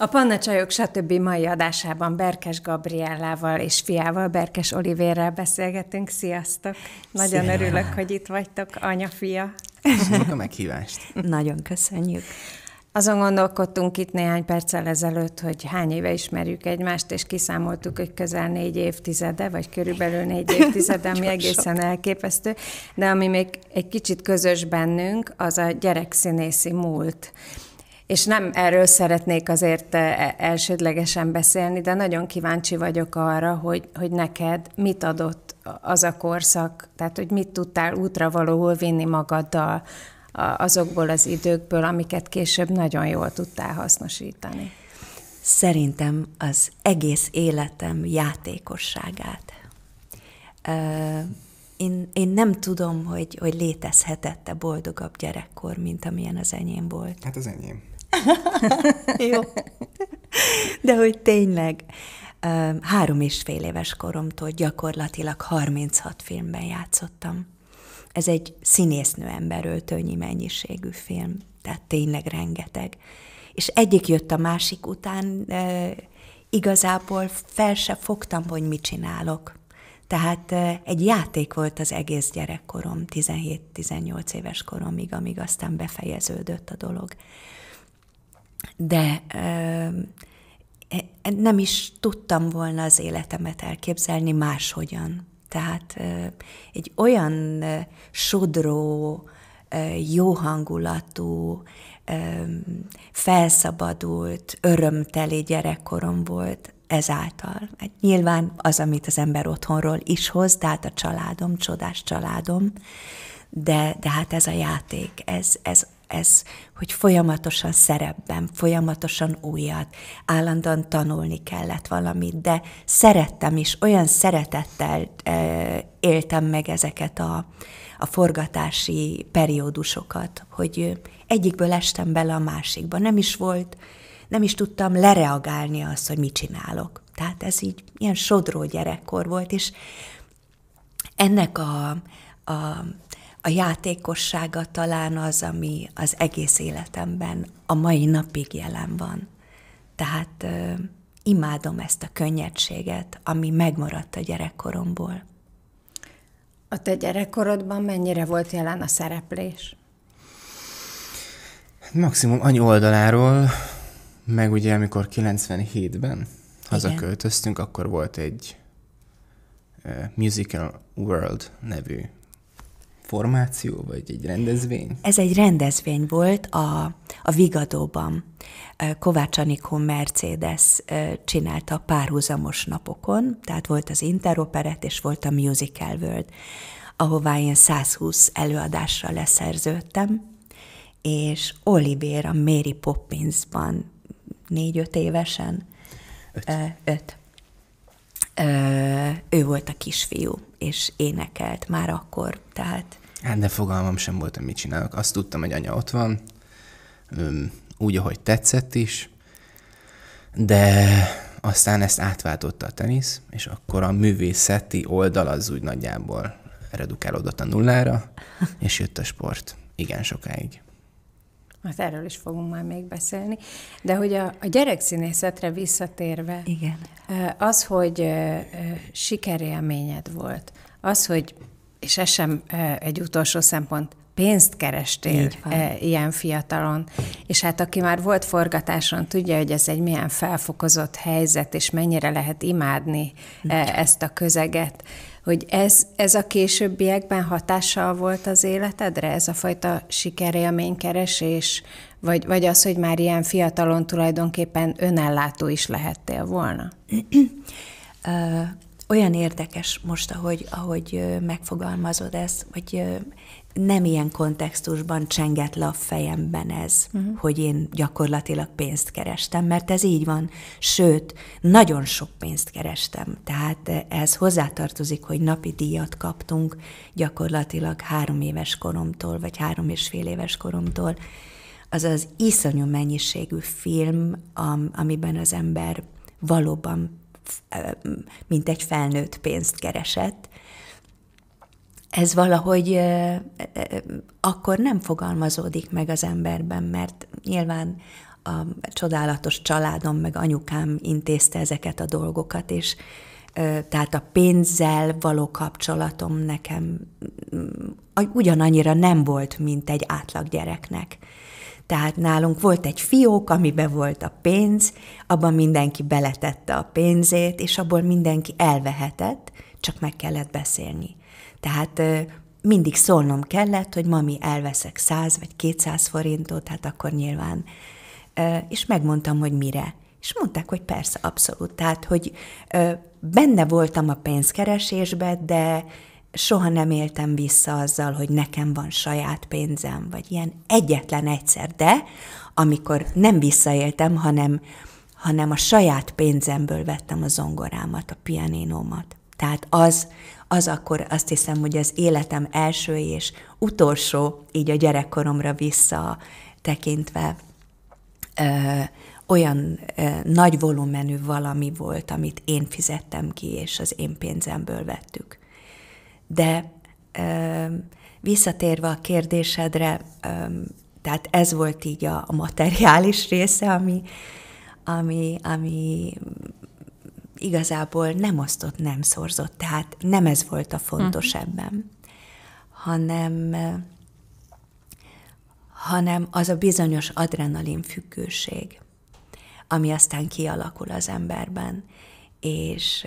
A Csajok stb. mai adásában Berkes Gabriellával és fiával, Berkes Olivérrel beszélgetünk. Sziasztok! Nagyon Szia. örülök, hogy itt vagytok, anya, fia. Köszönjük a meghívást. Nagyon köszönjük. Azon gondolkodtunk itt néhány perccel ezelőtt, hogy hány éve ismerjük egymást, és kiszámoltuk, hogy közel négy évtizede, vagy körülbelül négy évtizede, ami egészen elképesztő. De ami még egy kicsit közös bennünk, az a gyerekszínészi múlt és nem erről szeretnék azért eh, elsődlegesen beszélni, de nagyon kíváncsi vagyok arra, hogy, hogy neked mit adott az a korszak, tehát hogy mit tudtál útra valóul vinni magaddal azokból az időkből, amiket később nagyon jól tudtál hasznosítani. Szerintem az egész életem játékosságát. Én, én nem tudom, hogy, hogy létezhetette boldogabb gyerekkor, mint amilyen az enyém volt. Hát az enyém. Jó. De hogy tényleg, három és fél éves koromtól gyakorlatilag 36 filmben játszottam. Ez egy színésznő ember öltőnyi mennyiségű film, tehát tényleg rengeteg. És egyik jött a másik után, e, igazából fel se fogtam, hogy mit csinálok. Tehát e, egy játék volt az egész gyerekkorom, 17-18 éves koromig, amíg aztán befejeződött a dolog de e, e, nem is tudtam volna az életemet elképzelni máshogyan. Tehát egy olyan sodró, jó hangulatú, felszabadult, örömteli gyerekkorom volt ezáltal. Hát nyilván az, amit az ember otthonról is hoz, tehát a családom, csodás családom, de, de hát ez a játék, ez, ez ez, hogy folyamatosan szerepben, folyamatosan újat, állandóan tanulni kellett valamit, de szerettem is, olyan szeretettel éltem meg ezeket a, a forgatási periódusokat, hogy egyikből estem bele a másikba. Nem is volt, nem is tudtam lereagálni azt, hogy mit csinálok. Tehát ez így ilyen sodró gyerekkor volt, és ennek a, a a játékossága talán az, ami az egész életemben a mai napig jelen van. Tehát ö, imádom ezt a könnyedséget, ami megmaradt a gyerekkoromból. A te gyerekkorodban mennyire volt jelen a szereplés? Maximum anyu oldaláról, meg ugye amikor 97-ben hazaköltöztünk, akkor volt egy uh, Musical World nevű formáció, vagy egy rendezvény? Ez egy rendezvény volt a, a Vigadóban. Kovács Anikó Mercedes csinálta párhuzamos napokon, tehát volt az Interoperet és volt a Musical World, ahová én 120 előadásra leszerződtem, és Oliver a Mary Poppinsban négy-öt évesen, öt. öt. Ö, ő volt a kisfiú és énekelt már akkor, tehát... Hát de fogalmam sem volt, hogy mit csinálok. Azt tudtam, hogy anya ott van, úgy, ahogy tetszett is, de aztán ezt átváltotta a tenisz, és akkor a művészeti oldal az úgy nagyjából redukálódott a nullára, és jött a sport igen sokáig hát erről is fogunk majd még beszélni, de hogy a, a gyerekszínészetre visszatérve, Igen. az, hogy sikerélményed volt, az, hogy, és ez sem egy utolsó szempont, pénzt kerestél e, ilyen fiatalon. És hát aki már volt forgatáson, tudja, hogy ez egy milyen felfokozott helyzet, és mennyire lehet imádni e, ezt a közeget hogy ez, ez a későbbiekben hatással volt az életedre, ez a fajta sikerélménykeresés, vagy, vagy az, hogy már ilyen fiatalon tulajdonképpen önellátó is lehettél volna? olyan érdekes most, ahogy, ahogy megfogalmazod ezt, vagy nem ilyen kontextusban csengett le a fejemben ez, uh-huh. hogy én gyakorlatilag pénzt kerestem, mert ez így van. Sőt, nagyon sok pénzt kerestem. Tehát ez hozzátartozik, hogy napi díjat kaptunk gyakorlatilag három éves koromtól, vagy három és fél éves koromtól. Az az iszonyú mennyiségű film, am, amiben az ember valóban mint egy felnőtt pénzt keresett, ez valahogy akkor nem fogalmazódik meg az emberben, mert nyilván a csodálatos családom, meg anyukám intézte ezeket a dolgokat, és tehát a pénzzel való kapcsolatom nekem mm, ugyanannyira nem volt, mint egy átlag gyereknek. Tehát nálunk volt egy fiók, amiben volt a pénz, abban mindenki beletette a pénzét, és abból mindenki elvehetett, csak meg kellett beszélni. Tehát mindig szólnom kellett, hogy mami, elveszek 100 vagy 200 forintot, hát akkor nyilván. És megmondtam, hogy mire. És mondták, hogy persze, abszolút. Tehát, hogy benne voltam a pénzkeresésbe, de soha nem éltem vissza azzal, hogy nekem van saját pénzem, vagy ilyen egyetlen egyszer, de amikor nem visszaéltem, hanem, hanem a saját pénzemből vettem a zongorámat, a pianinómat. Tehát az, az akkor azt hiszem, hogy az életem első és utolsó, így a gyerekkoromra vissza tekintve, ö, olyan ö, nagy volumenű valami volt, amit én fizettem ki, és az én pénzemből vettük. De ö, visszatérve a kérdésedre, ö, tehát ez volt így a, a materiális része, ami, ami, ami igazából nem osztott, nem szorzott, tehát nem ez volt a fontos uh-huh. ebben, hanem, hanem az a bizonyos adrenalin függőség, ami aztán kialakul az emberben, és,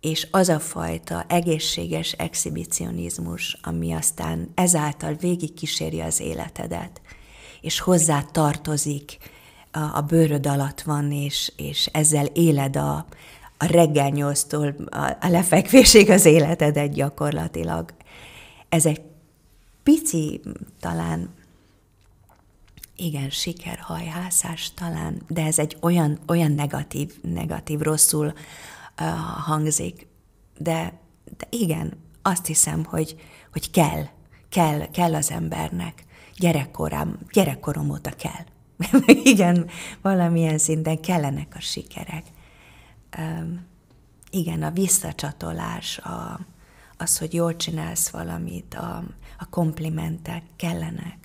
és az a fajta egészséges exhibicionizmus, ami aztán ezáltal végigkíséri az életedet, és hozzá tartozik a bőröd alatt van, és, és ezzel éled a, a reggel nyolctól a, a lefekvésig az életedet gyakorlatilag. Ez egy pici, talán igen, sikerhajhászás talán, de ez egy olyan, olyan negatív, negatív, rosszul uh, hangzik. De, de igen, azt hiszem, hogy, hogy kell, kell, kell az embernek. Gyerekkorám, gyerekkorom óta kell. igen, valamilyen szinten kellenek a sikerek. Um, igen, a visszacsatolás, a, az, hogy jól csinálsz valamit, a, a komplimentek kellenek.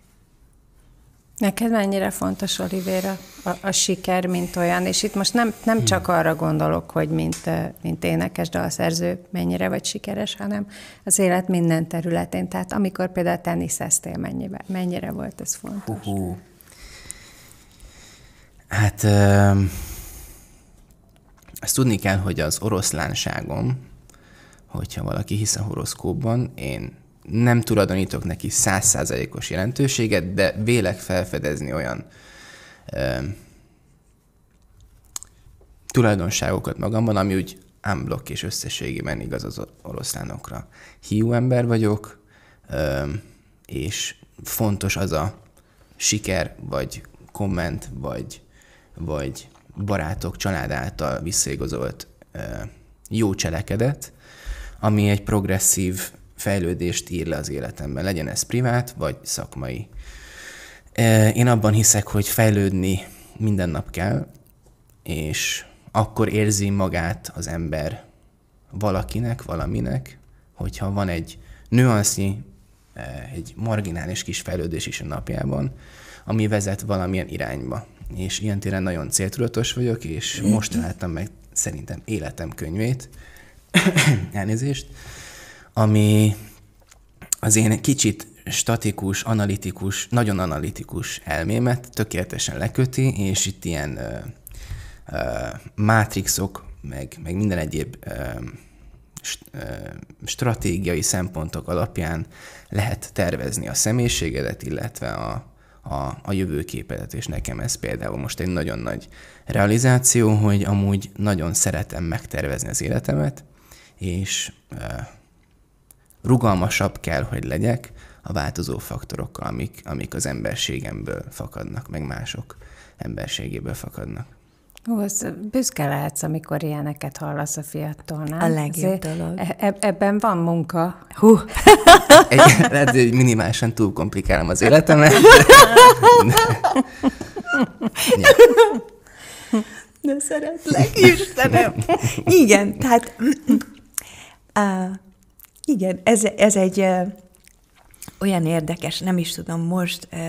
Neked mennyire fontos, Olivér, a, a siker, mint olyan? És itt most nem, nem csak hmm. arra gondolok, hogy mint, mint énekes dalszerző mennyire vagy sikeres, hanem az élet minden területén. Tehát amikor például teniszeztél, mennyire, mennyire volt ez fontos? Uh-huh. Hát ezt tudni kell, hogy az oroszlánságom, hogyha valaki hisz a horoszkóban, én nem tulajdonítok neki százszázalékos jelentőséget, de vélek felfedezni olyan ö, tulajdonságokat magamban, ami úgy unblock és összességében igaz az oroszlánokra. Hiú ember vagyok, ö, és fontos az a siker, vagy komment, vagy vagy barátok, család által visszaigazolt jó cselekedet, ami egy progresszív fejlődést ír le az életemben, legyen ez privát vagy szakmai. Én abban hiszek, hogy fejlődni minden nap kell, és akkor érzi magát az ember valakinek, valaminek, hogyha van egy nüansznyi, egy marginális kis fejlődés is a napjában, ami vezet valamilyen irányba és ilyen téren nagyon céltudatos vagyok, és most találtam meg szerintem életem könyvét, elnézést, ami az én kicsit statikus, analitikus, nagyon analitikus elmémet tökéletesen leköti, és itt ilyen ö, ö, mátrixok, meg, meg minden egyéb ö, st, ö, stratégiai szempontok alapján lehet tervezni a személyiségedet, illetve a, a, a jövőképedet, és nekem ez például most egy nagyon nagy realizáció, hogy amúgy nagyon szeretem megtervezni az életemet, és e, rugalmasabb kell, hogy legyek a változó faktorokkal, amik, amik az emberségemből fakadnak, meg mások emberségéből fakadnak. Ó, büszke lehetsz, amikor ilyeneket hallasz a fiattól, nem? A legjobb Ezért dolog. E-, e- ebben van munka. Hú! Egy, lehet, hogy minimálisan túl komplikálom az életemet. De szeretlek, Istenem! Igen, tehát... Uh, igen, ez, ez egy uh, olyan érdekes, nem is tudom most... Uh,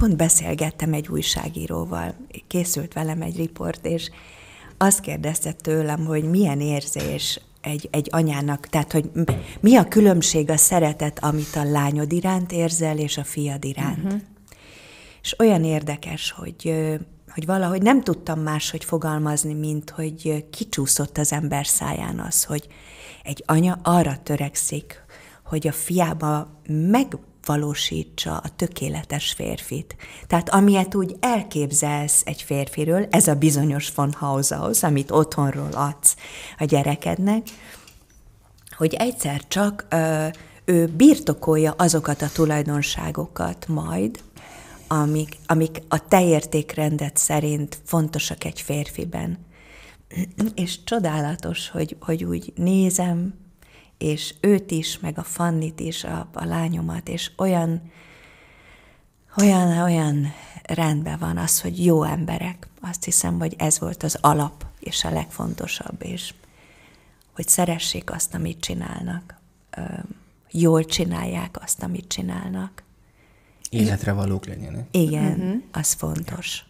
pont beszélgettem egy újságíróval, készült velem egy riport, és azt kérdezte tőlem, hogy milyen érzés egy, egy anyának, tehát hogy mi a különbség a szeretet, amit a lányod iránt érzel, és a fiad iránt. Uh-huh. És olyan érdekes, hogy hogy valahogy nem tudtam máshogy fogalmazni, mint hogy kicsúszott az ember száján az, hogy egy anya arra törekszik, hogy a fiába meg, valósítsa a tökéletes férfit. Tehát amilyet úgy elképzelsz egy férfiről, ez a bizonyos von Haushaus, amit otthonról adsz a gyerekednek, hogy egyszer csak ö, ő birtokolja azokat a tulajdonságokat majd, amik, amik a te értékrendet szerint fontosak egy férfiben. És csodálatos, hogy, hogy úgy nézem, és őt is, meg a Fannit is, a, a lányomat, és olyan, olyan, olyan rendben van az, hogy jó emberek. Azt hiszem, hogy ez volt az alap, és a legfontosabb, és hogy szeressék azt, amit csinálnak. Jól csinálják azt, amit csinálnak. Életre valók legyenek. Igen, uh-huh. az fontos.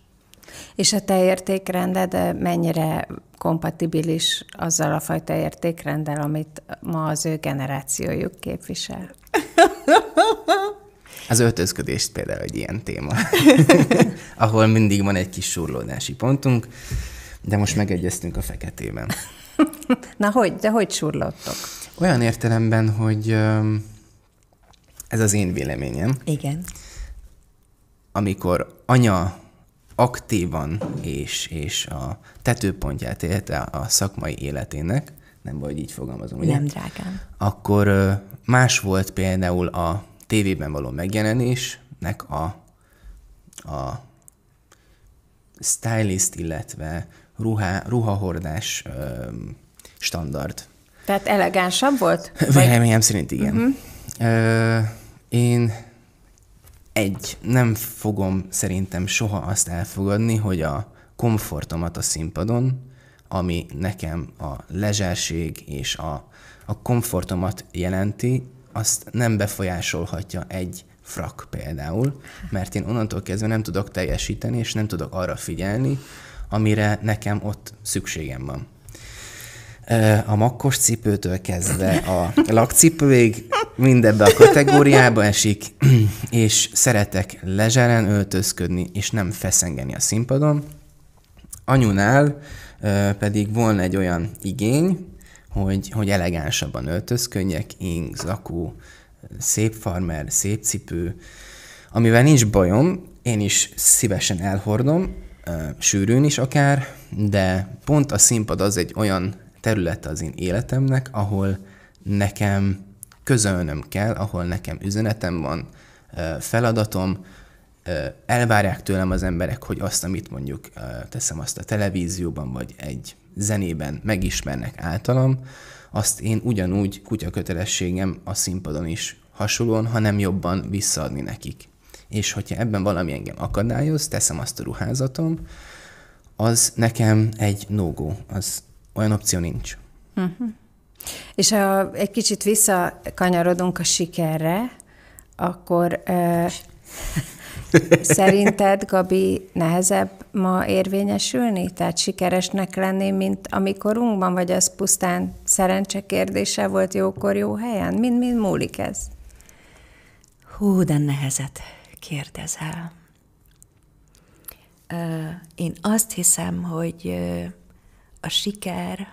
És a te értékrended eh, mennyire kompatibilis azzal a fajta értékrenddel, amit ma az ő generációjuk képvisel? Az öltözködés például egy ilyen téma, ahol mindig van egy kis surlódási pontunk, de most megegyeztünk a feketében. Na hogy, de hogy surlottok? Olyan értelemben, hogy ez az én véleményem. Igen. Amikor anya aktívan és, és a tetőpontját élte a szakmai életének, nem vagy így fogalmazom, ugye? Nem, drágám. Akkor más volt például a tévében való megjelenésnek a, a stylist, illetve ruha ruhahordás ö, standard. Tehát elegánsabb volt? Véleményem szerint igen. Uh-huh. Ö, én egy, nem fogom szerintem soha azt elfogadni, hogy a komfortomat a színpadon, ami nekem a lezserség és a, a komfortomat jelenti, azt nem befolyásolhatja egy frak például, mert én onnantól kezdve nem tudok teljesíteni, és nem tudok arra figyelni, amire nekem ott szükségem van a makkos cipőtől kezdve a lakcipőig mindebbe a kategóriába esik, és szeretek lezseren öltözködni, és nem feszengeni a színpadon. Anyunál pedig volna egy olyan igény, hogy, hogy elegánsabban öltözködjek, ing, zakó, szép farmer, szép cipő, amivel nincs bajom, én is szívesen elhordom, sűrűn is akár, de pont a színpad az egy olyan területe az én életemnek, ahol nekem közölnöm kell, ahol nekem üzenetem van, feladatom, elvárják tőlem az emberek, hogy azt, amit mondjuk teszem azt a televízióban, vagy egy zenében megismernek általam, azt én ugyanúgy kutya kötelességem a színpadon is hasonlóan, hanem jobban visszaadni nekik. És hogyha ebben valami engem akadályoz, teszem azt a ruházatom, az nekem egy no az olyan opció nincs. Uh-huh. És ha egy kicsit visszakanyarodunk a sikerre, akkor uh, szerinted, Gabi, nehezebb ma érvényesülni? Tehát sikeresnek lenni, mint amikorunkban, vagy az pusztán szerencse kérdése volt jókor, jó helyen? Mind, mind múlik ez? Hú, de nehezet kérdezel. Én azt hiszem, hogy a siker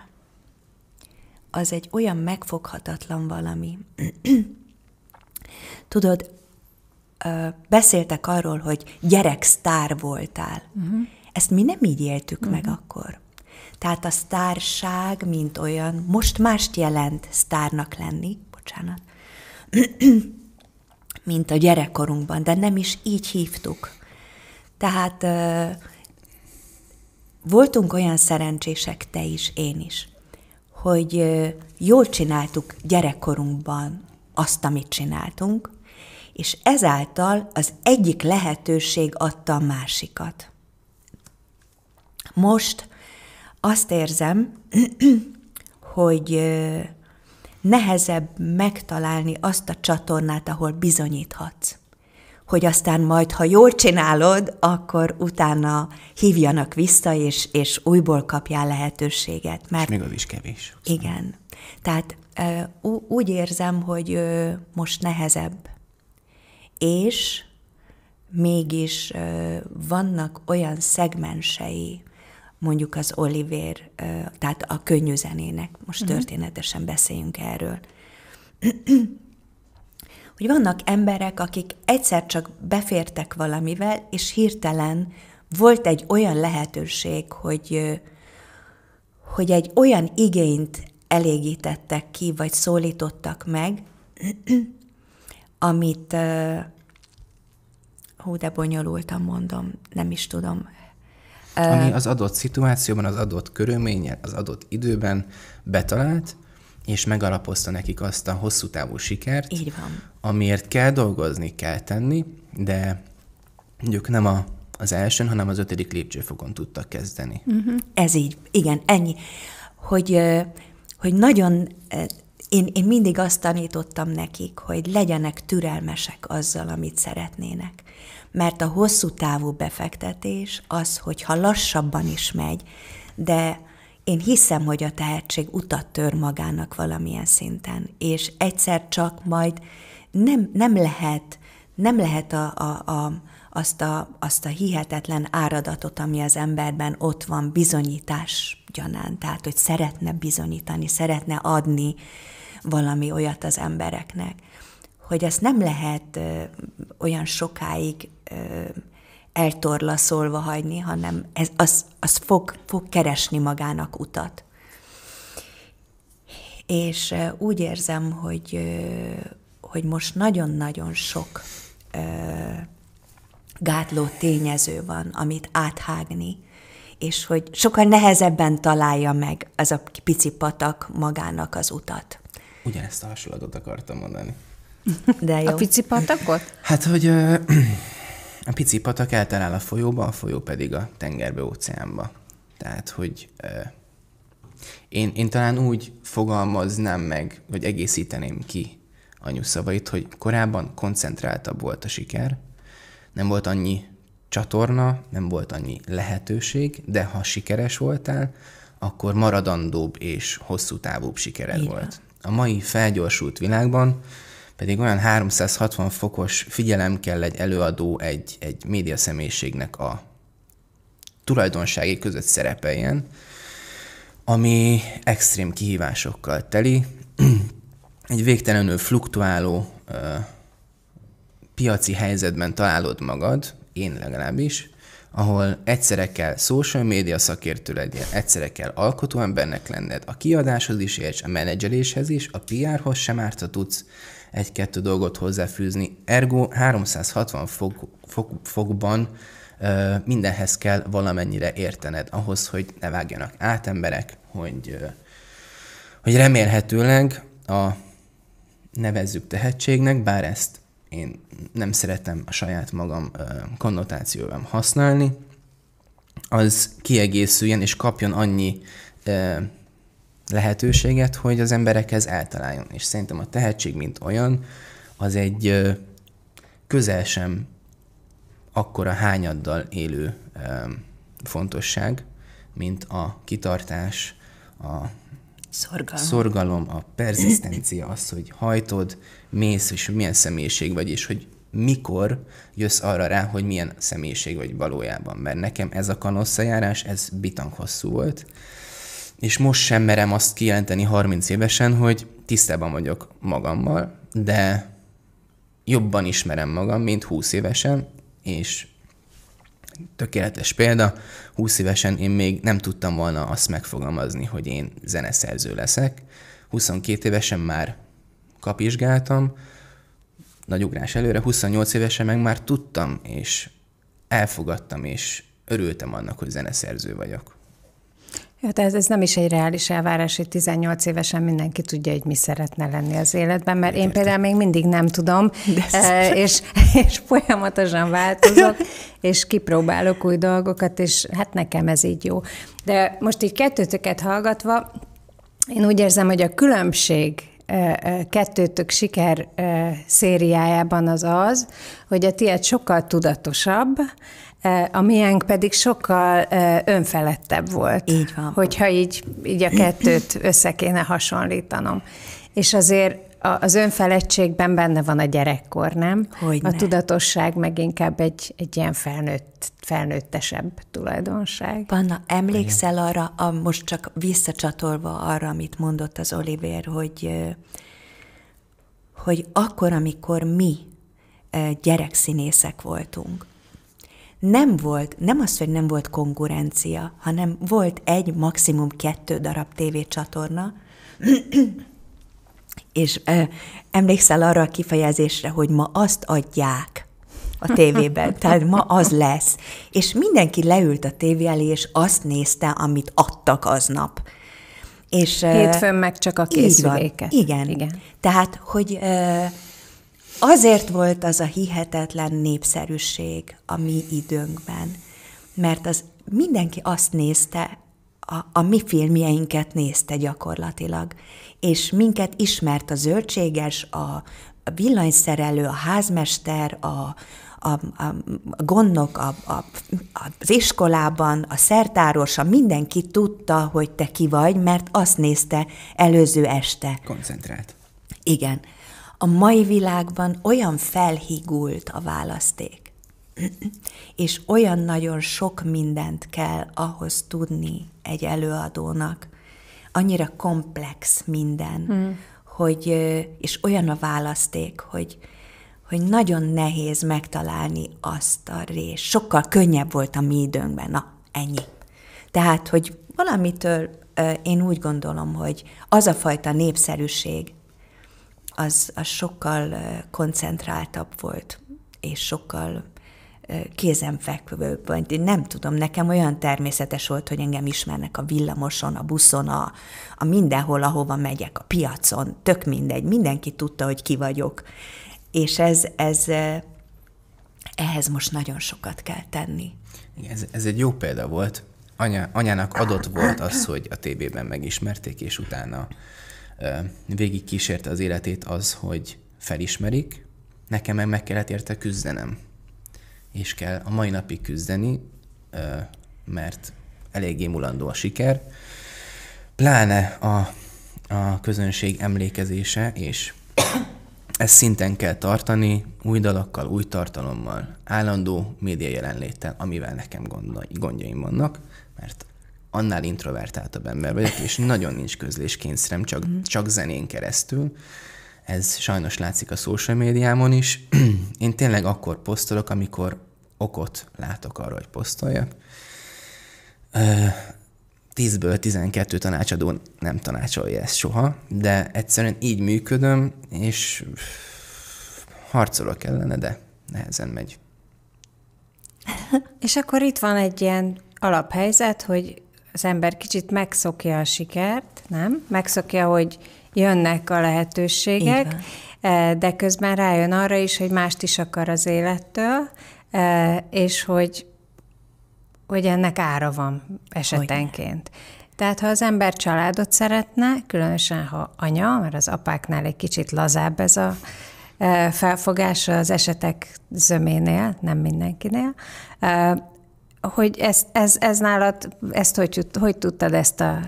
az egy olyan megfoghatatlan valami. Tudod, beszéltek arról, hogy gyerek sztár voltál. Uh-huh. Ezt mi nem így éltük uh-huh. meg mhm. akkor. Tehát a sztárság, mint olyan, most mást jelent sztárnak lenni, bocsánat, mint a gyerekkorunkban, de nem is így hívtuk. Tehát voltunk olyan szerencsések, te is, én is, hogy jól csináltuk gyerekkorunkban azt, amit csináltunk, és ezáltal az egyik lehetőség adta a másikat. Most azt érzem, hogy nehezebb megtalálni azt a csatornát, ahol bizonyíthatsz hogy aztán majd, ha jól csinálod, akkor utána hívjanak vissza, és, és újból kapjál lehetőséget. Mert, és még az is kevés. Igen. Tehát úgy érzem, hogy most nehezebb. És mégis vannak olyan szegmensei, mondjuk az Oliver, tehát a könnyű zenének, most uh-huh. történetesen beszéljünk erről, hogy vannak emberek, akik egyszer csak befértek valamivel, és hirtelen volt egy olyan lehetőség, hogy, hogy egy olyan igényt elégítettek ki, vagy szólítottak meg, amit, hú, de bonyolultan mondom, nem is tudom. Ami az adott szituációban, az adott körülményen, az adott időben betalált, és megalapozta nekik azt a hosszú távú sikert, Így van. amiért kell dolgozni, kell tenni, de mondjuk nem a, az elsőn, hanem az ötödik lépcsőfokon tudtak kezdeni. Uh-huh. Ez így, igen, ennyi. Hogy, hogy nagyon, én, én mindig azt tanítottam nekik, hogy legyenek türelmesek azzal, amit szeretnének. Mert a hosszú távú befektetés az, hogyha lassabban is megy, de én hiszem, hogy a tehetség utat tör magának valamilyen szinten, és egyszer csak majd nem, nem lehet, nem lehet a, a, a, azt, a, azt a hihetetlen áradatot, ami az emberben ott van bizonyítás gyanán, tehát hogy szeretne bizonyítani, szeretne adni valami olyat az embereknek, hogy ezt nem lehet ö, olyan sokáig ö, eltorlaszolva hagyni, hanem ez, az, az fog, fog keresni magának utat. És úgy érzem, hogy, hogy most nagyon-nagyon sok gátló tényező van, amit áthágni, és hogy sokkal nehezebben találja meg az a pici patak magának az utat. Ugyanezt a hasonlatot akartam mondani. De jó. A pici patakot? Hát, hogy ö, a pici patak eltalál a folyóba, a folyó pedig a tengerbe, óceánba. Tehát, hogy én, én talán úgy fogalmaznám meg, vagy egészíteném ki anyu szavait, hogy korábban koncentráltabb volt a siker, nem volt annyi csatorna, nem volt annyi lehetőség, de ha sikeres voltál, akkor maradandóbb és hosszú távúbb sikered Igen. volt. A mai felgyorsult világban pedig olyan 360 fokos figyelem kell egy előadó, egy, egy média személyiségnek a tulajdonsági között szerepeljen, ami extrém kihívásokkal teli, egy végtelenül fluktuáló ö, piaci helyzetben találod magad, én legalábbis, ahol egyszerre kell social media szakértő legyél, egyszerre kell alkotóembernek lenned, a kiadáshoz is érts, a menedzseléshez is, a PR-hoz sem árt, tudsz, egy-kettő dolgot hozzáfűzni. Ergo 360 fok, fok, fokban ö, mindenhez kell valamennyire értened ahhoz, hogy ne vágjanak át emberek, hogy, ö, hogy remélhetőleg a nevezzük tehetségnek, bár ezt én nem szeretem a saját magam konnotációban használni, az kiegészüljen és kapjon annyi lehetőséget, hogy az emberekhez eltaláljon. És szerintem a tehetség, mint olyan, az egy közel sem akkora hányaddal élő fontosság, mint a kitartás, a Szorgalom. Szorgalom, a perzisztencia, az, hogy hajtod, mész, és milyen személyiség vagy, és hogy mikor jössz arra rá, hogy milyen személyiség vagy valójában. Mert nekem ez a kanosszajárás, ez bitang hosszú volt és most sem merem azt kijelenteni 30 évesen, hogy tisztában vagyok magammal, de jobban ismerem magam, mint 20 évesen, és tökéletes példa, 20 évesen én még nem tudtam volna azt megfogalmazni, hogy én zeneszerző leszek. 22 évesen már kapizsgáltam, nagy ugrás előre, 28 évesen meg már tudtam, és elfogadtam, és örültem annak, hogy zeneszerző vagyok. Ja, tehát ez, ez nem is egy reális elvárás, hogy 18 évesen mindenki tudja, hogy mi szeretne lenni az életben, mert én, például még mindig nem tudom, eh, és, és folyamatosan változok, és kipróbálok új dolgokat, és hát nekem ez így jó. De most így kettőtöket hallgatva, én úgy érzem, hogy a különbség eh, eh, kettőtök siker szériájában az az, hogy a tiéd sokkal tudatosabb, Eh, a miénk pedig sokkal eh, önfelettebb volt. Így van. Hogyha így, így a kettőt össze kéne hasonlítanom. És azért az önfelettségben benne van a gyerekkor, nem? Hogy A tudatosság meg inkább egy, egy ilyen felnőtt, felnőttesebb tulajdonság. Panna, emlékszel Igen. arra, a, most csak visszacsatolva arra, amit mondott az Oliver, hogy, hogy akkor, amikor mi gyerekszínészek voltunk, nem volt, nem az, hogy nem volt konkurencia, hanem volt egy, maximum kettő darab tévécsatorna, és ö, emlékszel arra a kifejezésre, hogy ma azt adják a tévében, tehát ma az lesz. És mindenki leült a tévé elé, és azt nézte, amit adtak aznap. És, Hétfőn meg csak a készüléket. igen. igen. Tehát, hogy... Ö, Azért volt az a hihetetlen népszerűség a mi időnkben, mert az mindenki azt nézte, a, a mi filmjeinket nézte gyakorlatilag, és minket ismert a zöldséges, a villanyszerelő, a házmester, a, a, a, a gondnok a, a, az iskolában, a szertárosa, mindenki tudta, hogy te ki vagy, mert azt nézte előző este. Koncentrált. Igen a mai világban olyan felhigult a választék, és olyan nagyon sok mindent kell ahhoz tudni egy előadónak, annyira komplex minden, hmm. hogy, és olyan a választék, hogy, hogy nagyon nehéz megtalálni azt a részt. Sokkal könnyebb volt a mi időnkben, na, ennyi. Tehát, hogy valamitől én úgy gondolom, hogy az a fajta népszerűség, az, az sokkal koncentráltabb volt, és sokkal kézenfekvőbb, volt. én nem tudom, nekem olyan természetes volt, hogy engem ismernek a villamoson, a buszon, a, a mindenhol, ahova megyek, a piacon, tök mindegy, mindenki tudta, hogy ki vagyok. És ez, ez ehhez most nagyon sokat kell tenni. Ez, ez egy jó példa volt. Anya, anyának adott volt az, hogy a tévében megismerték, és utána végig kísérte az életét az, hogy felismerik, nekem meg, meg kellett érte küzdenem. És kell a mai napig küzdeni, mert eléggé mulandó a siker, pláne a, a közönség emlékezése, és ezt szinten kell tartani, új dalakkal, új tartalommal, állandó média jelenléttel, amivel nekem gondjaim vannak, mert annál introvertáltabb ember vagyok, és nagyon nincs közléskényszerem, csak, mm. csak zenén keresztül. Ez sajnos látszik a social médiámon is. Én tényleg akkor posztolok, amikor okot látok arra, hogy posztoljak. Tízből 12 tanácsadó nem tanácsolja ezt soha, de egyszerűen így működöm, és harcolok ellene, de nehezen megy. és akkor itt van egy ilyen alaphelyzet, hogy az ember kicsit megszokja a sikert, nem? Megszokja, hogy jönnek a lehetőségek, e, de közben rájön arra is, hogy mást is akar az élettől, e, és hogy, hogy ennek ára van esetenként. tehát ha az ember családot szeretne, különösen ha anya, mert az apáknál egy kicsit lazább ez a e, felfogás az esetek zöménél, nem mindenkinél, hogy ez, ez, ez nálad, ezt hogy, hogy tudtad ezt a,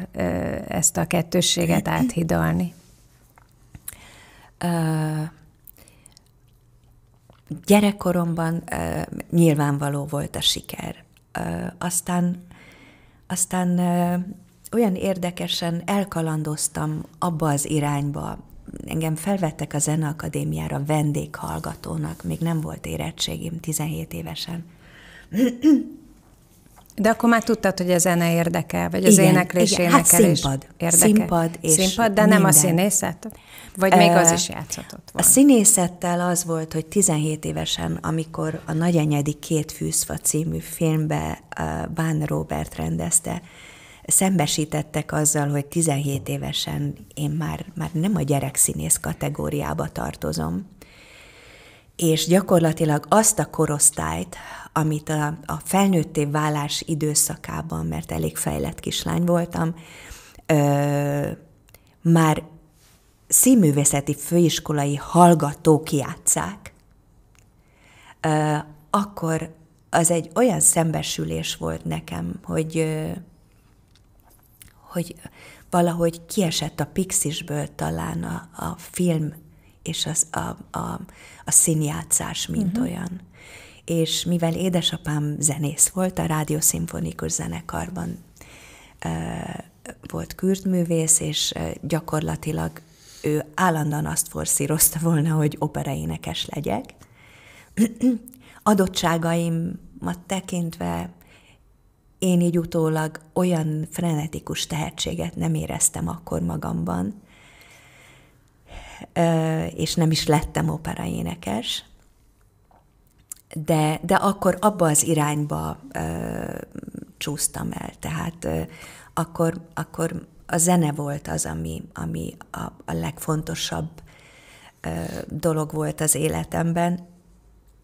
ezt a kettősséget áthidalni? gyerekkoromban nyilvánvaló volt a siker. aztán aztán olyan érdekesen elkalandoztam abba az irányba. Engem felvettek a Zeneakadémiára vendéghallgatónak, még nem volt érettségim 17 évesen. De akkor már tudtad, hogy a zene érdekel, vagy az igen, éneklés igen. Hát énekelés színpad, érdekel. Színpad, és színpad de minden. nem a színészet? Vagy még az is játszhatott volna? A színészettel az volt, hogy 17 évesen, amikor a Nagyanyedi Két Fűszfa című filmbe Bán Robert rendezte, szembesítettek azzal, hogy 17 évesen én már, már nem a gyerekszínész kategóriába tartozom, és gyakorlatilag azt a korosztályt, amit a, a felnőtté válás időszakában, mert elég fejlett kislány voltam, ö, már színművészeti főiskolai hallgatók játszák, ö, akkor az egy olyan szembesülés volt nekem, hogy, ö, hogy valahogy kiesett a pixisből talán a, a film és az, a, a, a színjátszás, mint uh-huh. olyan és mivel édesapám zenész volt, a rádiószimfonikus zenekarban volt kürtművész, és gyakorlatilag ő állandóan azt forszírozta volna, hogy operaénekes legyek. Adottságaimat tekintve én így utólag olyan frenetikus tehetséget nem éreztem akkor magamban, és nem is lettem operaénekes de, de akkor abba az irányba ö, csúsztam el. Tehát ö, akkor, akkor a zene volt az, ami, ami a, a legfontosabb ö, dolog volt az életemben,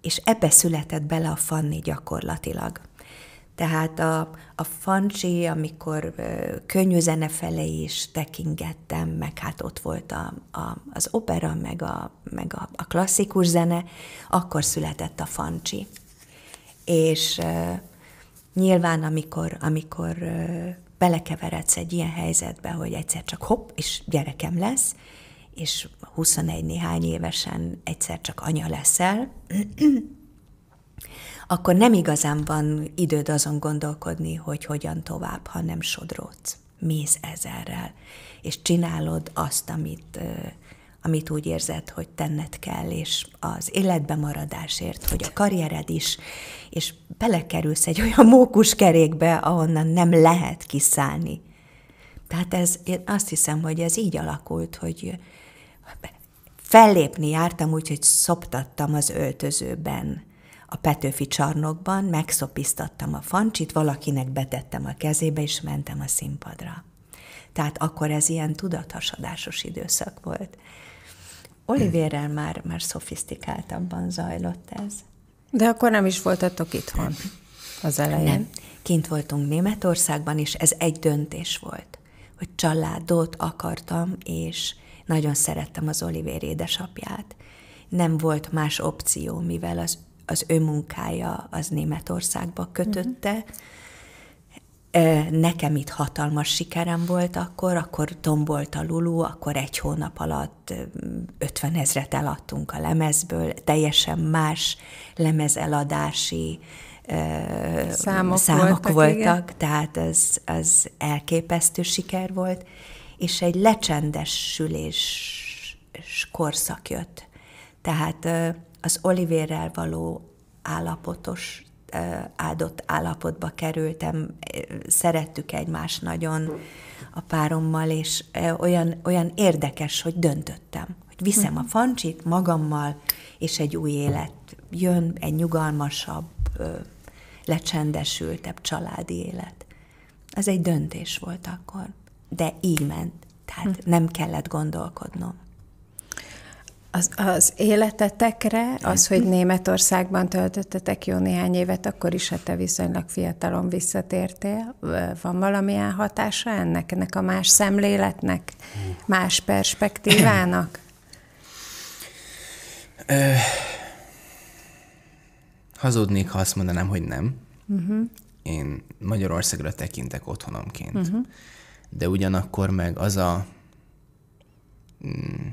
és ebbe született bele a Fanni gyakorlatilag. Tehát a, a fancsi, amikor könnyű zene felé is tekingettem, meg hát ott volt a, a, az opera, meg, a, meg a, a klasszikus zene, akkor született a fancsi. És uh, nyilván, amikor, amikor uh, belekeveredsz egy ilyen helyzetbe, hogy egyszer csak hopp, és gyerekem lesz, és 21 néhány évesen egyszer csak anya leszel, akkor nem igazán van időd azon gondolkodni, hogy hogyan tovább, hanem sodródsz. Mész ezerrel, és csinálod azt, amit, amit úgy érzed, hogy tenned kell, és az életbe maradásért, hogy a karriered is, és belekerülsz egy olyan kerékbe, ahonnan nem lehet kiszállni. Tehát ez, én azt hiszem, hogy ez így alakult, hogy fellépni jártam úgy, hogy szoptattam az öltözőben a Petőfi csarnokban, megszopiztattam a fancsit, valakinek betettem a kezébe, és mentem a színpadra. Tehát akkor ez ilyen tudathasadásos időszak volt. Olivérrel már, már szofisztikáltabban zajlott ez. De akkor nem is voltatok itthon az elején. Nem. Kint voltunk Németországban, és ez egy döntés volt, hogy családot akartam, és nagyon szerettem az Olivér édesapját. Nem volt más opció, mivel az az ő munkája az Németországba kötötte. Mhm. Nekem itt hatalmas sikerem volt akkor, akkor tombolt a Lulu, akkor egy hónap alatt 50 ezret eladtunk a lemezből, teljesen más lemezeladási számok, számok voltak, voltak tehát ez, ez elképesztő siker volt, és egy lecsendesülés korszak jött. Tehát az Olivérrel való állapotos, áldott állapotba kerültem, szerettük egymást nagyon a párommal, és olyan, olyan érdekes, hogy döntöttem, hogy viszem a fancsit magammal, és egy új élet jön, egy nyugalmasabb, lecsendesültebb családi élet. Ez egy döntés volt akkor, de így ment, tehát hm. nem kellett gondolkodnom az, az életetekre, az, hogy Németországban töltöttetek jó néhány évet, akkor is, ha te viszonylag fiatalon visszatértél, van valamilyen hatása ennek, ennek a más szemléletnek, hm. más perspektívának? hazudnék, ha azt mondanám, hogy nem. Uh-huh. Én Magyarországra tekintek otthonomként. Uh-huh. De ugyanakkor meg az a... Mm,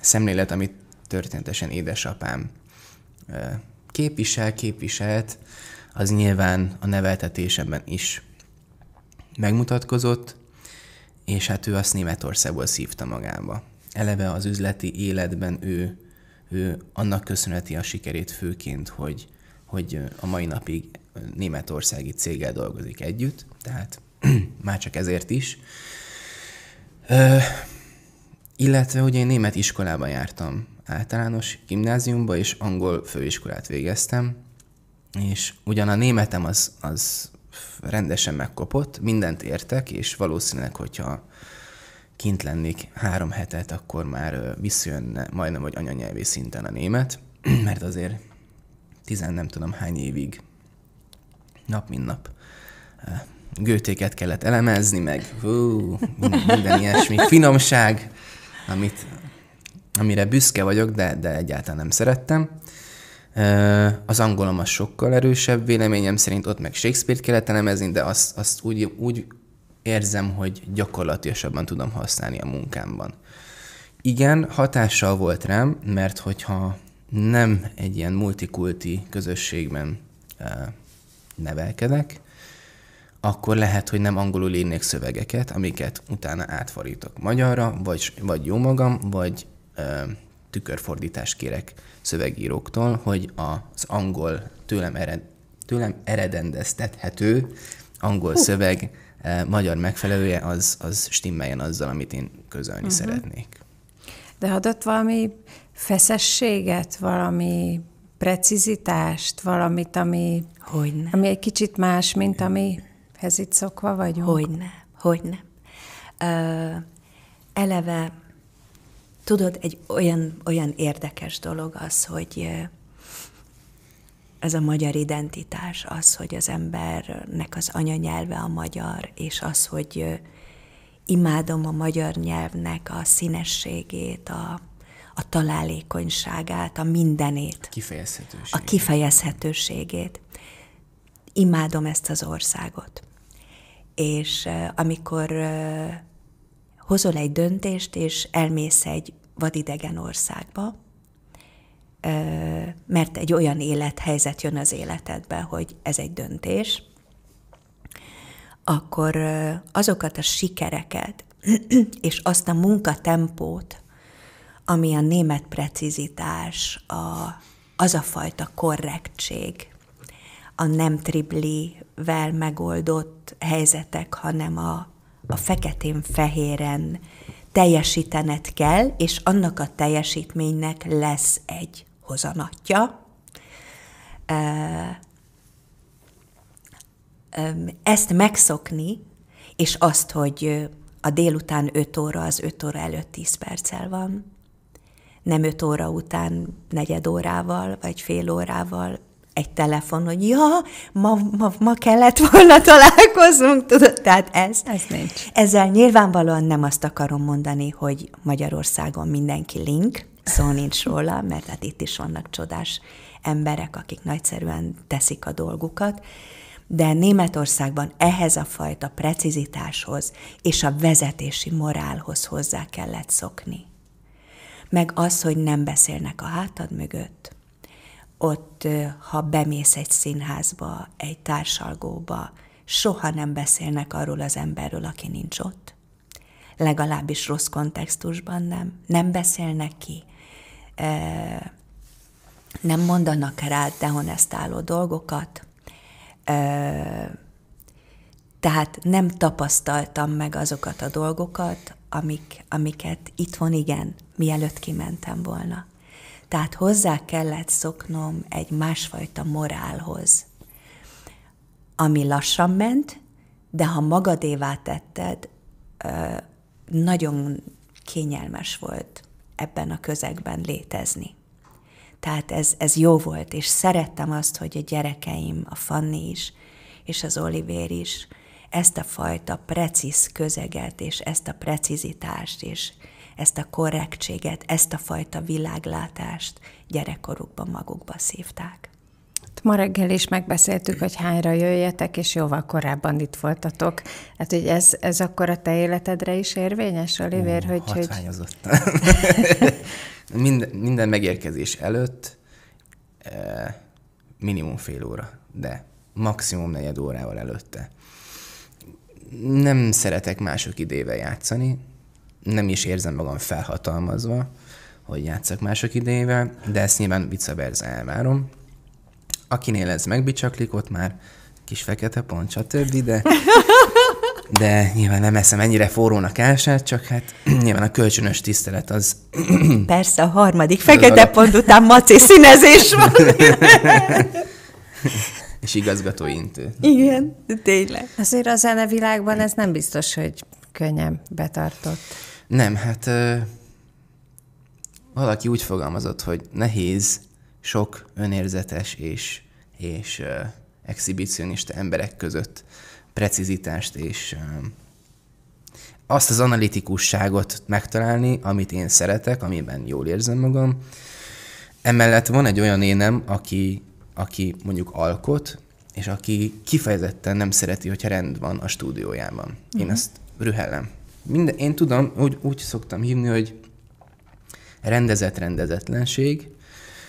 szemlélet, amit történetesen édesapám képvisel, képviselt, az nyilván a neveltetésemben is megmutatkozott, és hát ő azt Németországból szívta magába. Eleve az üzleti életben ő, ő annak köszönheti a sikerét főként, hogy, hogy a mai napig németországi céggel dolgozik együtt, tehát már csak ezért is. Illetve hogy én német iskolába jártam, általános gimnáziumba, és angol főiskolát végeztem, és ugyan a németem az, az rendesen megkopott, mindent értek, és valószínűleg, hogyha kint lennék három hetet, akkor már visszajönne majdnem, hogy anyanyelvi szinten a német, mert azért tizen nem tudom hány évig, nap mint nap gőtéket kellett elemezni, meg hú, minden, minden ilyesmi, finomság, amit, amire büszke vagyok, de, de egyáltalán nem szerettem. Az angolom az sokkal erősebb, véleményem szerint ott meg Shakespeare-t kellett elemezni, de azt, azt úgy, úgy érzem, hogy gyakorlatilasabban tudom használni a munkámban. Igen, hatással volt rám, mert hogyha nem egy ilyen multikulti közösségben nevelkedek, akkor lehet, hogy nem angolul írnék szövegeket, amiket utána átfordítok magyarra, vagy, vagy jó magam, vagy ö, tükörfordítást kérek szövegíróktól, hogy az angol tőlem, ered, tőlem eredendeztethető angol uh. szöveg ö, magyar megfelelője, az, az stimmeljen azzal, amit én közölni uh-huh. szeretnék. De adott valami feszességet, valami precizitást, valamit, ami, Hogyne. ami egy kicsit más, mint ami ez itt szokva vagyunk? Hogyne, hogyne. Ö, eleve, tudod, egy olyan, olyan érdekes dolog az, hogy ez a magyar identitás, az, hogy az embernek az anyanyelve a magyar, és az, hogy imádom a magyar nyelvnek a színességét, a, a találékonyságát, a mindenét. A kifejezhetőségét. A kifejezhetőségét. Imádom ezt az országot és amikor hozol egy döntést, és elmész egy vadidegen országba, mert egy olyan élethelyzet jön az életedbe, hogy ez egy döntés, akkor azokat a sikereket és azt a munkatempót, ami a német precizitás, a, az a fajta korrektség, a nem tribli vel megoldott helyzetek, hanem a, a feketén-fehéren teljesítened kell, és annak a teljesítménynek lesz egy hozanatja. Ezt megszokni, és azt, hogy a délután 5 óra az 5 óra előtt 10 perccel van, nem 5 óra után negyed órával, vagy fél órával, egy telefon, hogy ja, ma, ma, ma kellett volna találkozunk, tudod? Tehát ez, ez nincs. ezzel nyilvánvalóan nem azt akarom mondani, hogy Magyarországon mindenki link, szó nincs róla, mert hát itt is vannak csodás emberek, akik nagyszerűen teszik a dolgukat, de Németországban ehhez a fajta precizitáshoz és a vezetési morálhoz hozzá kellett szokni. Meg az, hogy nem beszélnek a hátad mögött, ott, ha bemész egy színházba, egy társalgóba, soha nem beszélnek arról az emberről, aki nincs ott. Legalábbis rossz kontextusban nem. Nem beszélnek ki. Nem mondanak rá dehonestáló dolgokat. Tehát nem tapasztaltam meg azokat a dolgokat, amik, amiket itthon igen, mielőtt kimentem volna. Tehát hozzá kellett szoknom egy másfajta morálhoz, ami lassan ment, de ha magadévá tetted, nagyon kényelmes volt ebben a közegben létezni. Tehát ez, ez jó volt, és szerettem azt, hogy a gyerekeim, a Fanni is, és az Olivér is ezt a fajta precíz közeget, és ezt a precizitást, és ezt a korrektséget, ezt a fajta világlátást gyerekkorukban magukba szívták. Ma reggel is megbeszéltük, hogy hányra jöjjetek, és jóval korábban itt voltatok. Hát, hogy ez, ez akkor a te életedre is érvényes, Oliver? hogy, Hogy... minden, minden megérkezés előtt eh, minimum fél óra, de maximum negyed órával előtte. Nem szeretek mások idével játszani, nem is érzem magam felhatalmazva, hogy játszak mások idejével, de ezt nyilván viccaberz elvárom. Akinél ez megbicsaklik, ott már kis fekete pont, stb., de, de nyilván nem eszem ennyire forrónak ását, csak hát nyilván a kölcsönös tisztelet az... Persze, a harmadik fekete pont után maci színezés van. és intő. Igen, de tényleg. Azért a zenevilágban ez nem biztos, hogy könnyen betartott? Nem, hát ö, valaki úgy fogalmazott, hogy nehéz sok önérzetes és, és ö, exhibicionista emberek között precizitást és ö, azt az analitikusságot megtalálni, amit én szeretek, amiben jól érzem magam. Emellett van egy olyan énem, aki, aki mondjuk alkot, és aki kifejezetten nem szereti, hogyha rend van a stúdiójában. Mm-hmm. Én mhm. ezt rühellem. Minden, én tudom, úgy, úgy szoktam hívni, hogy rendezett rendezetlenség,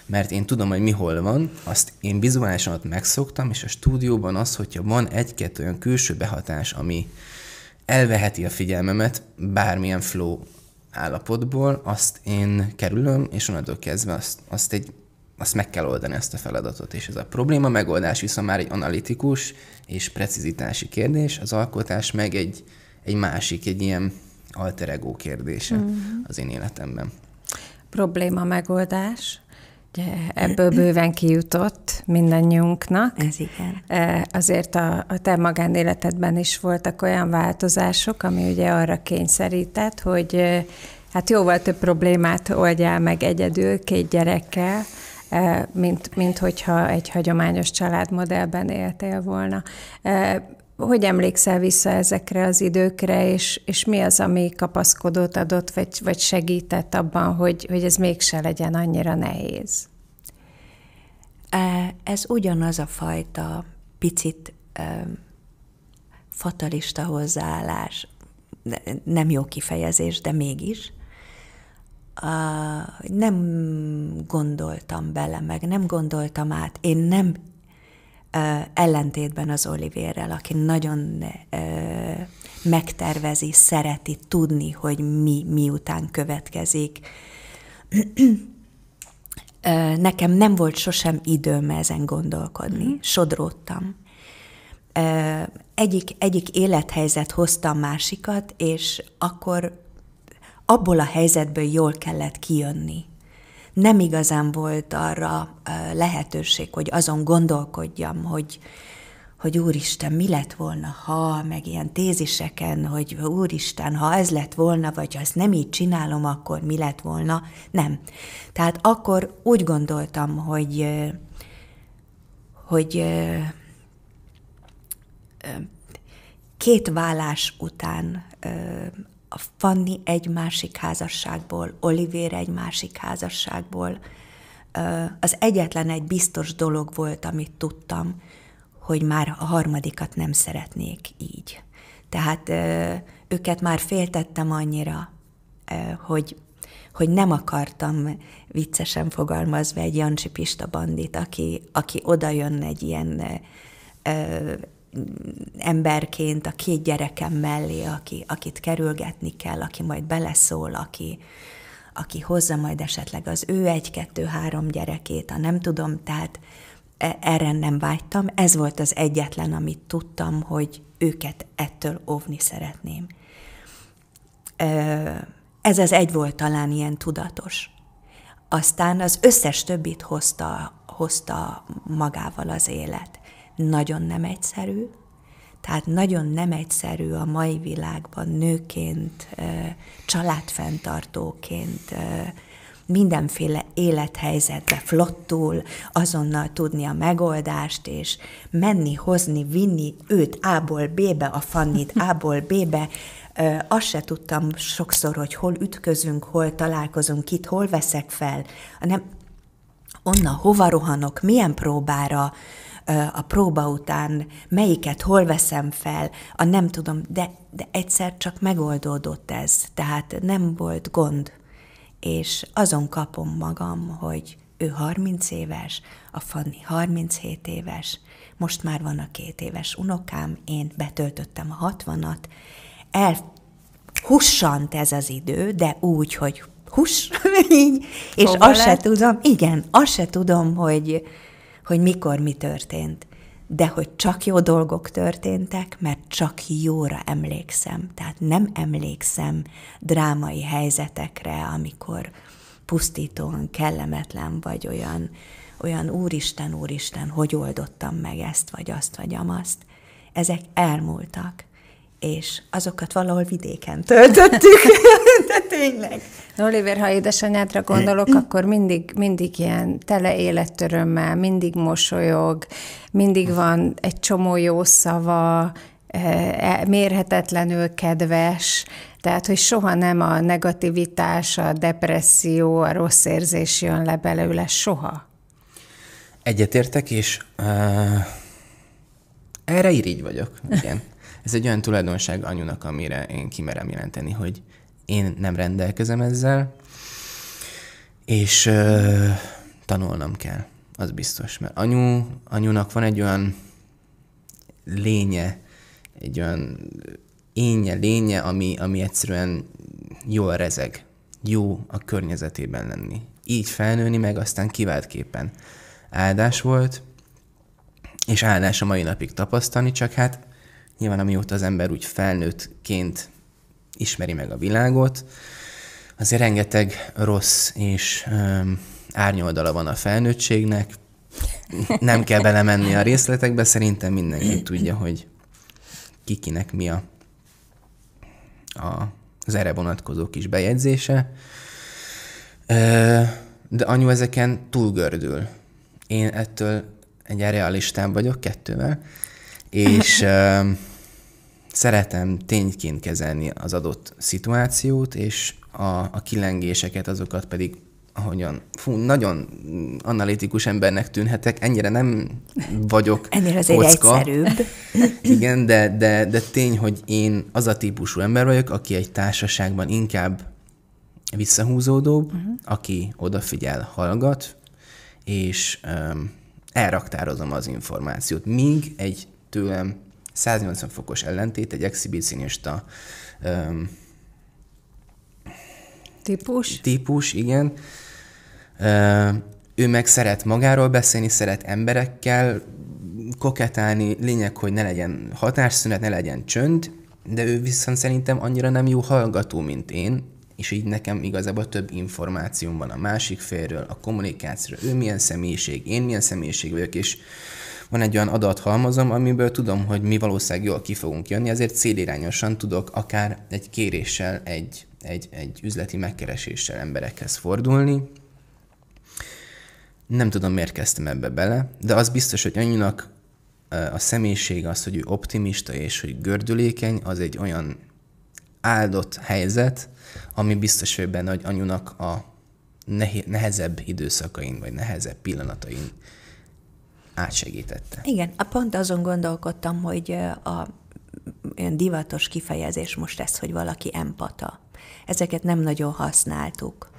mert én tudom, hogy mi hol van, azt én vizuálisan ott megszoktam, és a stúdióban az, hogyha van egy-két olyan külső behatás, ami elveheti a figyelmemet bármilyen flow állapotból, azt én kerülöm, és onnantól kezdve azt, azt, egy, azt meg kell oldani ezt a feladatot. És ez a probléma megoldás viszont már egy analitikus és precizitási kérdés, az alkotás meg egy egy másik, egy ilyen alter ego kérdése mm. az én életemben. Probléma megoldás. Ugye ebből bőven kijutott mindannyiunknak. Ez igen. E, azért a, a te magánéletedben is voltak olyan változások, ami ugye arra kényszerített, hogy e, hát jóval több problémát oldjál meg egyedül, két gyerekkel, e, mint, mint hogyha egy hagyományos családmodellben éltél volna. Hogy emlékszel vissza ezekre az időkre, és, és mi az, ami kapaszkodót adott, vagy, vagy segített abban, hogy, hogy ez mégse legyen annyira nehéz? Ez ugyanaz a fajta picit fatalista hozzáállás, nem jó kifejezés, de mégis, nem gondoltam bele, meg nem gondoltam át. Én nem ellentétben az Olivérrel, aki nagyon megtervezi, szereti tudni, hogy mi miután következik. Nekem nem volt sosem időm ezen gondolkodni. Mm. Sodródtam. Egyik, egyik élethelyzet hozta a másikat, és akkor abból a helyzetből jól kellett kijönni nem igazán volt arra lehetőség, hogy azon gondolkodjam, hogy, hogy úristen, mi lett volna, ha, meg ilyen téziseken, hogy úristen, ha ez lett volna, vagy ha ezt nem így csinálom, akkor mi lett volna. Nem. Tehát akkor úgy gondoltam, hogy, hogy két vállás után a Fanni egy másik házasságból, Olivér egy másik házasságból. Az egyetlen egy biztos dolog volt, amit tudtam, hogy már a harmadikat nem szeretnék így. Tehát őket már féltettem annyira, hogy, hogy nem akartam viccesen fogalmazva egy Jancsi Pista bandit, aki, aki oda jön egy ilyen emberként a két gyerekem mellé, aki, akit kerülgetni kell, aki majd beleszól, aki, aki hozza majd esetleg az ő egy-kettő-három gyerekét, a nem tudom, tehát e, erre nem vágytam. Ez volt az egyetlen, amit tudtam, hogy őket ettől óvni szeretném. Ez az egy volt talán ilyen tudatos. Aztán az összes többit hozta, hozta magával az élet nagyon nem egyszerű, tehát nagyon nem egyszerű a mai világban nőként, családfenntartóként, mindenféle élethelyzetbe flottul, azonnal tudni a megoldást, és menni, hozni, vinni őt A-ból B-be, a Fannit A-ból B-be. Azt se tudtam sokszor, hogy hol ütközünk, hol találkozunk, kit, hol veszek fel, hanem onnan hova rohanok, milyen próbára, a próba után, melyiket hol veszem fel, a nem tudom, de, de egyszer csak megoldódott ez, tehát nem volt gond. És azon kapom magam, hogy ő 30 éves, a Fanni 37 éves, most már van a két éves unokám, én betöltöttem a 60-at, el hussant ez az idő, de úgy, hogy hus, így, és azt lett. se tudom, igen, azt se tudom, hogy, hogy mikor mi történt, de hogy csak jó dolgok történtek, mert csak jóra emlékszem. Tehát nem emlékszem drámai helyzetekre, amikor pusztítóan kellemetlen vagy olyan, olyan úristen, úristen, hogy oldottam meg ezt, vagy azt, vagy amazt. Ezek elmúltak és azokat valahol vidéken töltöttük, de tényleg. Oliver, ha édesanyádra gondolok, akkor mindig, mindig ilyen tele élettörömmel, mindig mosolyog, mindig van egy csomó jó szava, eh, e, mérhetetlenül kedves, tehát, hogy soha nem a negativitás, a depresszió, a rossz érzés jön le belőle, soha. Egyetértek, és uh, erre irigy vagyok, igen ez egy olyan tulajdonság anyunak, amire én kimerem jelenteni, hogy én nem rendelkezem ezzel, és ö, tanulnom kell, az biztos. Mert anyu, anyunak van egy olyan lénye, egy olyan énje, lénye, ami, ami egyszerűen jól rezeg, jó a környezetében lenni. Így felnőni, meg aztán kiváltképpen áldás volt, és áldás a mai napig tapasztalni, csak hát Nyilván amióta az ember úgy felnőttként ismeri meg a világot, azért rengeteg rossz és öm, árnyoldala van a felnőttségnek. Nem kell belemenni a részletekbe, szerintem mindenki tudja, hogy kikinek mi a, a, az erre vonatkozó kis bejegyzése. de anyu ezeken túlgördül. Én ettől egy realistán vagyok kettővel, és szeretem tényként kezelni az adott szituációt, és a, a kilengéseket, azokat pedig ahogyan, fú, nagyon analitikus embernek tűnhetek, ennyire nem vagyok Ennél azért kocka. egyszerűbb. Igen, de, de, de tény, hogy én az a típusú ember vagyok, aki egy társaságban inkább visszahúzódóbb, uh-huh. aki odafigyel, hallgat, és um, elraktározom az információt. Míg egy tőlem 180 fokos ellentét egy exhibicionista um, típus. típus, igen. Uh, ő meg szeret magáról beszélni, szeret emberekkel koketálni, lényeg, hogy ne legyen hatásszünet, ne legyen csönd, de ő viszont szerintem annyira nem jó hallgató, mint én, és így nekem igazából több információm van a másik félről, a kommunikációról, ő milyen személyiség, én milyen személyiség vagyok, és van egy olyan adathalmazom, amiből tudom, hogy mi valószínűleg jól ki fogunk jönni, ezért célirányosan tudok akár egy kéréssel, egy, egy, egy üzleti megkereséssel emberekhez fordulni. Nem tudom, miért kezdtem ebbe bele, de az biztos, hogy anyunak a személyiség az, hogy ő optimista és hogy gördülékeny, az egy olyan áldott helyzet, ami biztos, hogy benne, hogy anyunak a nehezebb időszakain, vagy nehezebb pillanatain átsegítette. Igen, a pont azon gondolkodtam, hogy a olyan divatos kifejezés most ez, hogy valaki empata. Ezeket nem nagyon használtuk,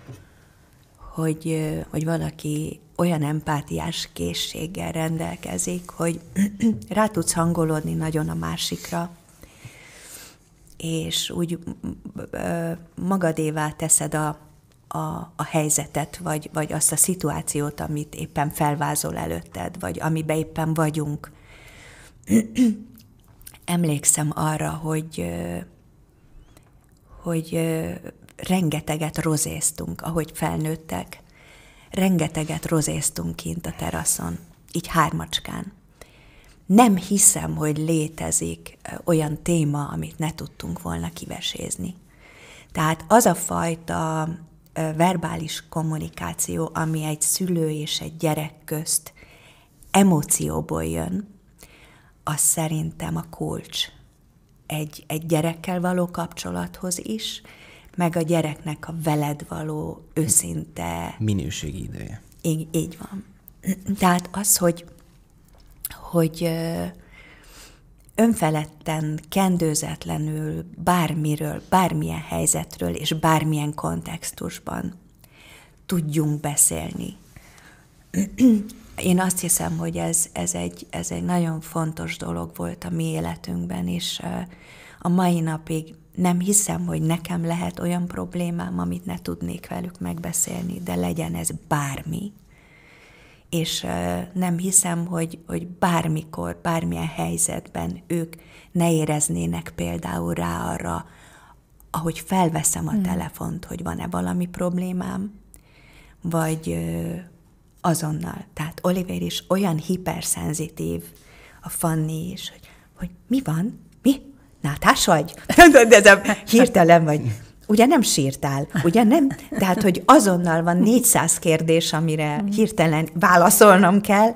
hogy, hogy valaki olyan empátiás készséggel rendelkezik, hogy rá tudsz hangolódni nagyon a másikra, és úgy magadévá teszed a, a, a helyzetet, vagy, vagy azt a szituációt, amit éppen felvázol előtted, vagy amiben éppen vagyunk. Emlékszem arra, hogy, hogy rengeteget rozéztunk, ahogy felnőttek, rengeteget rozéztunk kint a teraszon, így hármacskán. Nem hiszem, hogy létezik olyan téma, amit ne tudtunk volna kivesézni. Tehát az a fajta verbális kommunikáció, ami egy szülő és egy gyerek közt emócióból jön, az szerintem a kulcs egy, egy gyerekkel való kapcsolathoz is, meg a gyereknek a veled való őszinte... Minőségi ideje. Így, így van. Tehát az, hogy, hogy önfeledten, kendőzetlenül, bármiről, bármilyen helyzetről és bármilyen kontextusban tudjunk beszélni. Én azt hiszem, hogy ez, ez, egy, ez egy nagyon fontos dolog volt a mi életünkben, és a mai napig nem hiszem, hogy nekem lehet olyan problémám, amit ne tudnék velük megbeszélni, de legyen ez bármi és nem hiszem, hogy, hogy bármikor, bármilyen helyzetben ők ne éreznének például rá arra, ahogy felveszem a hmm. telefont, hogy van-e valami problémám, vagy azonnal. Tehát Oliver is olyan hiperszenzitív, a Fanni is, hogy, hogy mi van? Mi? Nátás vagy? De hirtelen vagy ugye nem sírtál, ugye nem? Tehát, hogy azonnal van 400 kérdés, amire mm. hirtelen válaszolnom kell.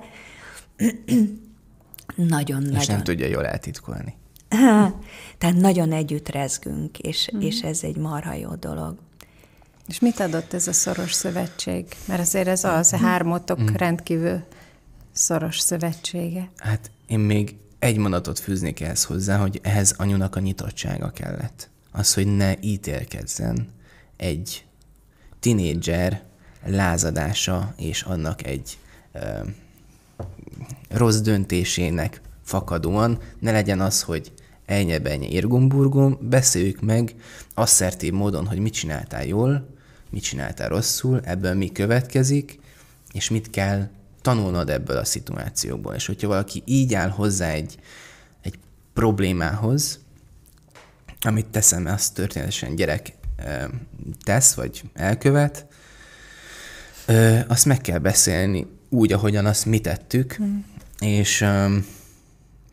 Nagyon-nagyon. És nem tudja jól eltitkolni. Tehát nagyon együtt rezgünk, és, mm. és ez egy marha jó dolog. És mit adott ez a szoros szövetség? Mert azért ez az a mm. hármotok mm. rendkívül szoros szövetsége. Hát én még egy mondatot fűznék ehhez hozzá, hogy ehhez anyunak a nyitottsága kellett az, hogy ne ítélkezzen egy tinédzser lázadása és annak egy ö, rossz döntésének fakadóan, ne legyen az, hogy ennyi-bennyi irgumburgum, beszéljük meg asszertív módon, hogy mit csináltál jól, mit csináltál rosszul, ebből mi következik, és mit kell tanulnod ebből a szituációból. És hogyha valaki így áll hozzá egy, egy problémához, amit teszem, azt történetesen gyerek tesz, vagy elkövet, azt meg kell beszélni úgy, ahogyan azt mi tettük, mm. és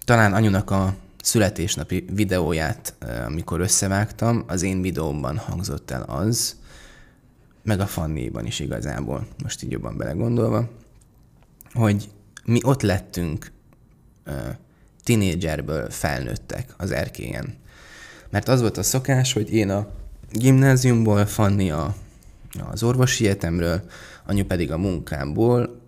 talán anyunak a születésnapi videóját, amikor összevágtam, az én videómban hangzott el az, meg a fannéban is igazából, most így jobban belegondolva, hogy mi ott lettünk tinédzserből felnőttek az erkélyen mert az volt a szokás, hogy én a gimnáziumból, Fanni a, az orvosi egyetemről, anyu pedig a munkámból,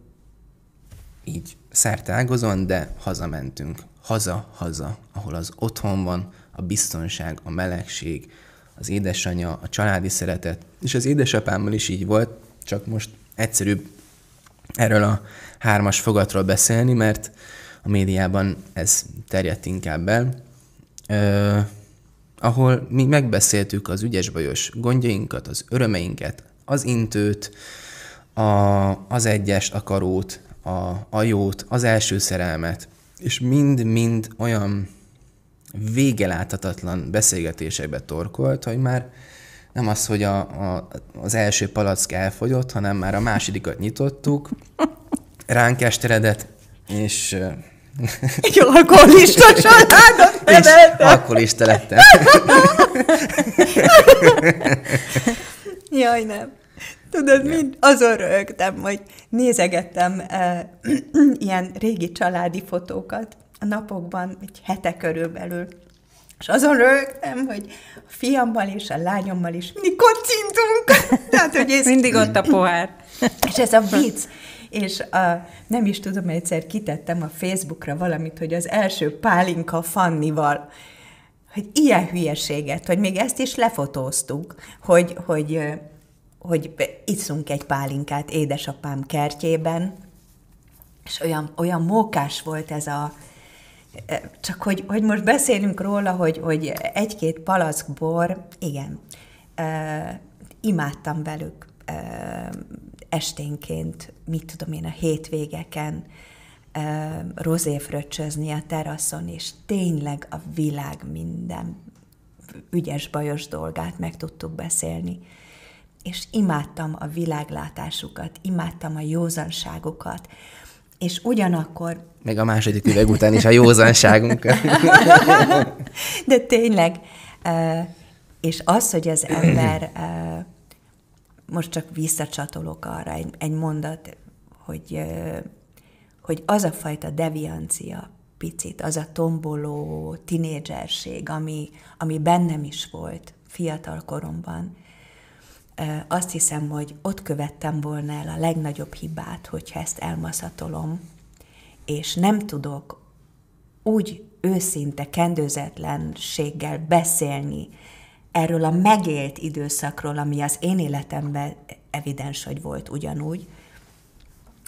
így szerte de hazamentünk. Haza, haza, ahol az otthon van, a biztonság, a melegség, az édesanyja, a családi szeretet. És az édesapámmal is így volt, csak most egyszerűbb erről a hármas fogatról beszélni, mert a médiában ez terjedt inkább el. Ö- ahol mi megbeszéltük az ügyes-bajos gondjainkat, az örömeinket, az intőt, a, az egyes akarót, a, a jót, az első szerelmet, és mind-mind olyan végeláthatatlan beszélgetésekbe torkolt, hogy már nem az, hogy a, a, az első palack elfogyott, hanem már a másodikat nyitottuk, ránk esteredett, és egy alkoholista családot neveltem. alkoholista lettem. Jaj, nem. Tudod, ja. mind azon rögtem, hogy nézegettem e, ilyen régi családi fotókat a napokban, egy hete körülbelül. És azon rögtem, hogy a fiammal és a lányommal is mindig kocintunk. Tehát, hogy ez... Mindig ott a pohár. és ez a vicc és a, nem is tudom, egyszer kitettem a Facebookra valamit, hogy az első pálinka Fannival, hogy ilyen hülyeséget, hogy még ezt is lefotóztuk, hogy, hogy, hogy iszunk egy pálinkát édesapám kertjében, és olyan, olyan mókás volt ez a, csak hogy, hogy most beszélünk róla, hogy, hogy egy-két palack bor, igen, imádtam velük esténként, mit tudom én, a hétvégeken rozéfröccsözni a teraszon, és tényleg a világ minden ügyes-bajos dolgát meg tudtuk beszélni. És imádtam a világlátásukat, imádtam a józanságukat, és ugyanakkor... Meg a második üveg után is a józanságunkat. De tényleg. És az, hogy az ember most csak visszacsatolok arra egy, egy mondat, hogy, hogy az a fajta deviancia picit, az a tomboló tinédzserség, ami, ami bennem is volt fiatal koromban, azt hiszem, hogy ott követtem volna el a legnagyobb hibát, hogyha ezt elmaszatolom, és nem tudok úgy őszinte, kendőzetlenséggel beszélni erről a megélt időszakról, ami az én életemben evidens, hogy volt ugyanúgy,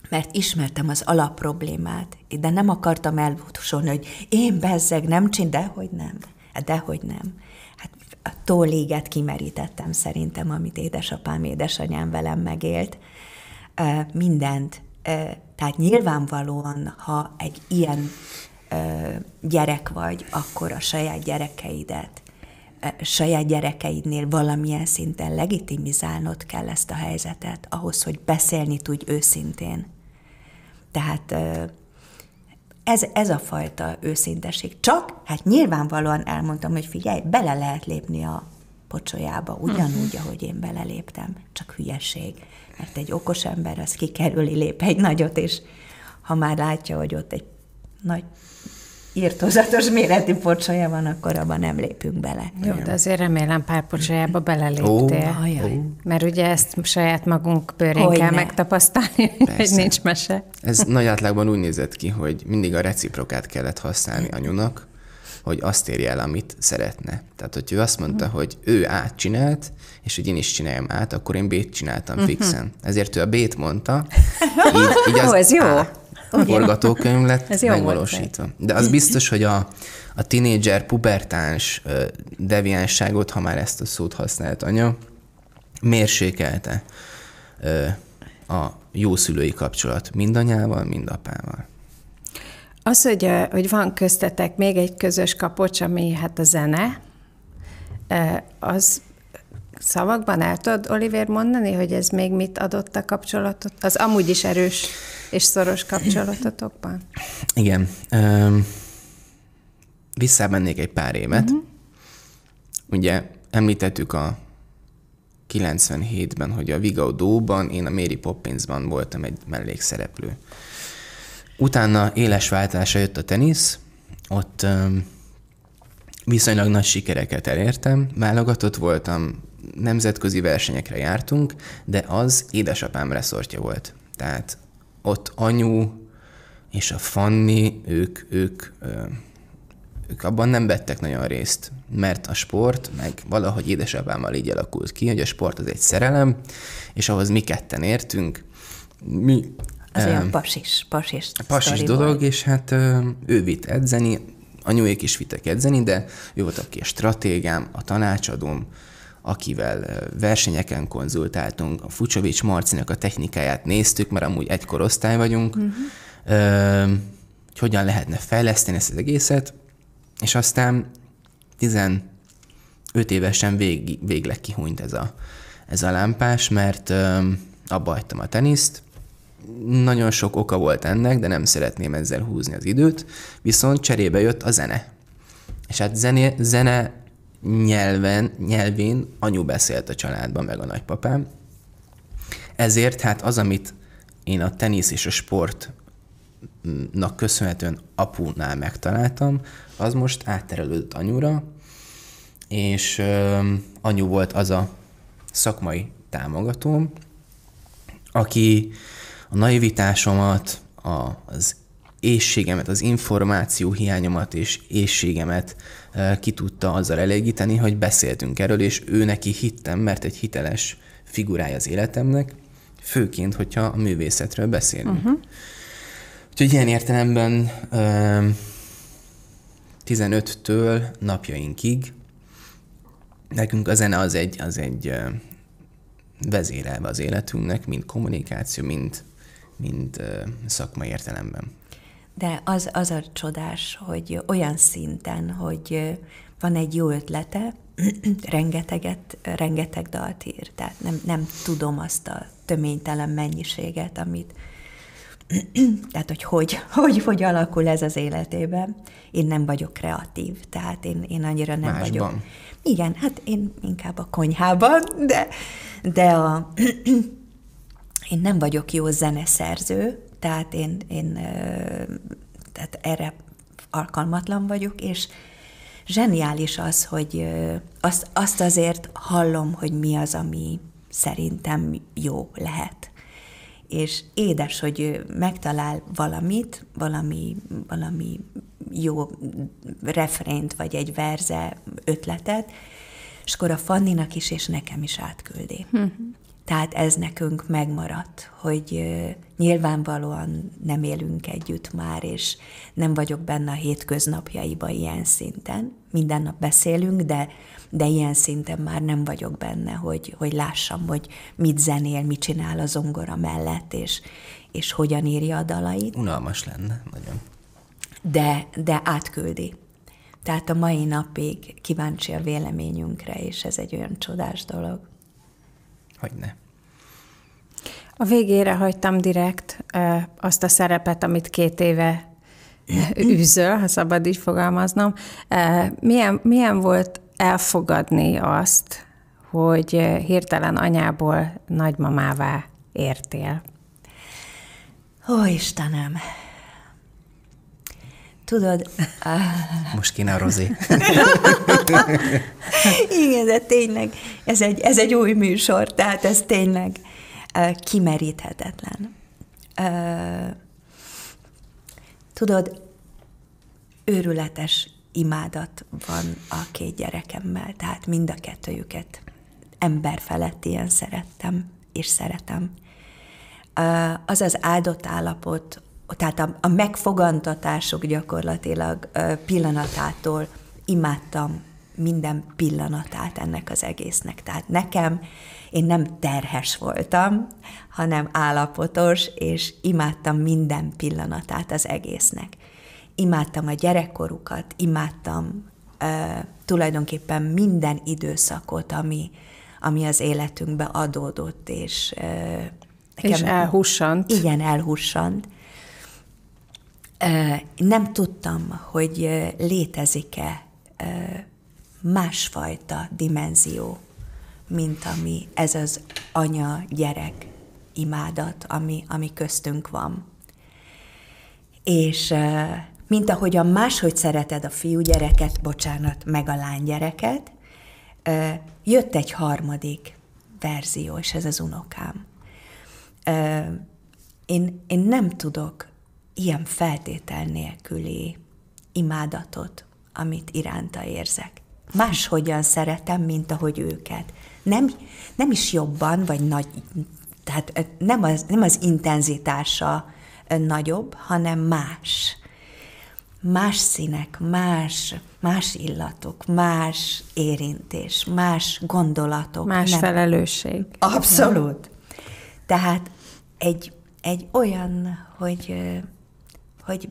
mert ismertem az alapproblémát, de nem akartam elbúcsolni, hogy én bezzeg nem csin, dehogy nem, dehogy nem. Hát a tóléget kimerítettem szerintem, amit édesapám, édesanyám velem megélt. Mindent. Tehát nyilvánvalóan, ha egy ilyen gyerek vagy, akkor a saját gyerekeidet saját gyerekeidnél valamilyen szinten legitimizálnod kell ezt a helyzetet, ahhoz, hogy beszélni tudj őszintén. Tehát ez, ez a fajta őszinteség. Csak, hát nyilvánvalóan elmondtam, hogy figyelj, bele lehet lépni a pocsolyába, ugyanúgy, mhm. ahogy én beleléptem, csak hülyeség. Mert egy okos ember az kikerüli, lép egy nagyot, és ha már látja, hogy ott egy nagy írtózatos méretű pocsolya van, akkor abban nem lépünk bele. Jó, de azért remélem pár pocsolyába beleléptél. Oh, oh. Mert ugye ezt saját magunk bőrén kell megtapasztalni, Persze. hogy nincs mese. Ez nagy átlagban úgy nézett ki, hogy mindig a reciprokát kellett használni anyunak, hogy azt érje el, amit szeretne. Tehát, hogy ő azt mondta, hogy ő át csinált, és hogy én is csináljam át, akkor én bét csináltam uh-huh. fixen. Ezért ő a bét mondta. Így, így az Ó, ez jó forgatókönyv lett Ez megvalósítva. De az biztos, hogy a, a tinédzser pubertáns deviánsságot, ha már ezt a szót használt anya, mérsékelte a jó szülői kapcsolat mind anyával, mind apával. Az, hogy, hogy van köztetek még egy közös kapocs, ami hát a zene, az szavakban el tudod, Oliver, mondani, hogy ez még mit adott a kapcsolatot? Az amúgy is erős és szoros kapcsolatotokban? Igen. Um, visszamennék egy pár évet. Uh-huh. Ugye említettük a 97-ben, hogy a Vigaudóban, én a Mary Poppinsban voltam egy mellékszereplő. Utána éles váltása jött a tenisz, ott viszonylag nagy sikereket elértem, válogatott voltam, nemzetközi versenyekre jártunk, de az édesapám reszortja volt. Tehát ott anyu és a Fanni, ők, ők, ők abban nem vettek nagyon részt, mert a sport, meg valahogy édesapámmal így alakult ki, hogy a sport az egy szerelem, és ahhoz mi ketten értünk, mi... Az um, olyan pasis, pasis. Pasis dolog, és hát ő vitt edzeni, anyuék is vittek edzeni, de ő volt aki a stratégám, a tanácsadóm, akivel versenyeken konzultáltunk, a Fucsovics Marcinak a technikáját néztük, mert amúgy egy korosztály vagyunk, uh-huh. hogy hogyan lehetne fejleszteni ezt az egészet, és aztán 15 évesen vég, végleg kihúnyt ez a, ez a lámpás, mert abba hagytam a teniszt, nagyon sok oka volt ennek, de nem szeretném ezzel húzni az időt, viszont cserébe jött a zene. És hát zene zene nyelven, nyelvén anyu beszélt a családban, meg a nagypapám. Ezért hát az, amit én a tenisz és a sportnak köszönhetően apunál megtaláltam, az most átterelődött anyura, és ö, anyu volt az a szakmai támogatóm, aki a naivitásomat, az ésségemet, az információ hiányomat és ésségemet ki tudta azzal elégíteni, hogy beszéltünk erről, és ő neki hittem, mert egy hiteles figurája az életemnek, főként, hogyha a művészetről beszélünk. Uh-huh. Úgyhogy ilyen értelemben 15-től napjainkig nekünk a zene az egy, az egy vezérelve az életünknek, mind kommunikáció, mind, mind szakmai értelemben de az, az a csodás, hogy olyan szinten, hogy van egy jó ötlete, rengeteget, rengeteg dalt ír, tehát nem, nem tudom azt a töménytelen mennyiséget, amit, tehát hogy hogy, hogy hogy alakul ez az életében. Én nem vagyok kreatív, tehát én, én annyira nem Másban. vagyok. Igen, hát én inkább a konyhában, de, de a, én nem vagyok jó zeneszerző, tehát én, én tehát erre alkalmatlan vagyok, és zseniális az, hogy azt, azt azért hallom, hogy mi az, ami szerintem jó lehet. És édes, hogy megtalál valamit, valami, valami jó refrént, vagy egy verze ötletet, és akkor a Fanninak is, és nekem is átküldi. Hm. Tehát ez nekünk megmaradt, hogy nyilvánvalóan nem élünk együtt már, és nem vagyok benne a hétköznapjaiba ilyen szinten. Minden nap beszélünk, de, de ilyen szinten már nem vagyok benne, hogy, hogy lássam, hogy mit zenél, mit csinál a zongora mellett, és, és hogyan írja a dalait. Unalmas lenne, nagyon. De, de átküldi. Tehát a mai napig kíváncsi a véleményünkre, és ez egy olyan csodás dolog hogy ne. A végére hagytam direkt azt a szerepet, amit két éve üzöl, ha szabad így fogalmaznom. Milyen, milyen volt elfogadni azt, hogy hirtelen anyából nagymamává értél? Ó, Istenem! tudod... Most kéne a Rozi. Igen, de tényleg, ez egy, ez egy új műsor, tehát ez tényleg uh, kimeríthetetlen. Uh, tudod, őrületes imádat van a két gyerekemmel, tehát mind a kettőjüket ember felett ilyen szerettem, és szeretem. Uh, az az áldott állapot, tehát a, a megfogantatások gyakorlatilag pillanatától imádtam minden pillanatát ennek az egésznek. Tehát nekem én nem terhes voltam, hanem állapotos, és imádtam minden pillanatát az egésznek. Imádtam a gyerekkorukat, imádtam ö, uh, tulajdonképpen minden időszakot, ami, ami az életünkbe adódott, és ö, uh, nekem, és elhussant. Igen, elhussant. Nem tudtam, hogy létezik-e másfajta dimenzió, mint ami ez az anya-gyerek imádat, ami, ami köztünk van. És mint ahogyan máshogy szereted a fiú gyereket, bocsánat, meg a lány gyereket, jött egy harmadik verzió, és ez az unokám. Én, én nem tudok ilyen feltétel nélküli imádatot, amit iránta érzek. Máshogyan szeretem, mint ahogy őket. Nem, nem is jobban, vagy nagy, tehát nem az, nem az intenzitása nagyobb, hanem más. Más színek, más, más illatok, más érintés, más gondolatok. Más nem. felelősség. Abszolút. Tehát egy, egy olyan, hogy hogy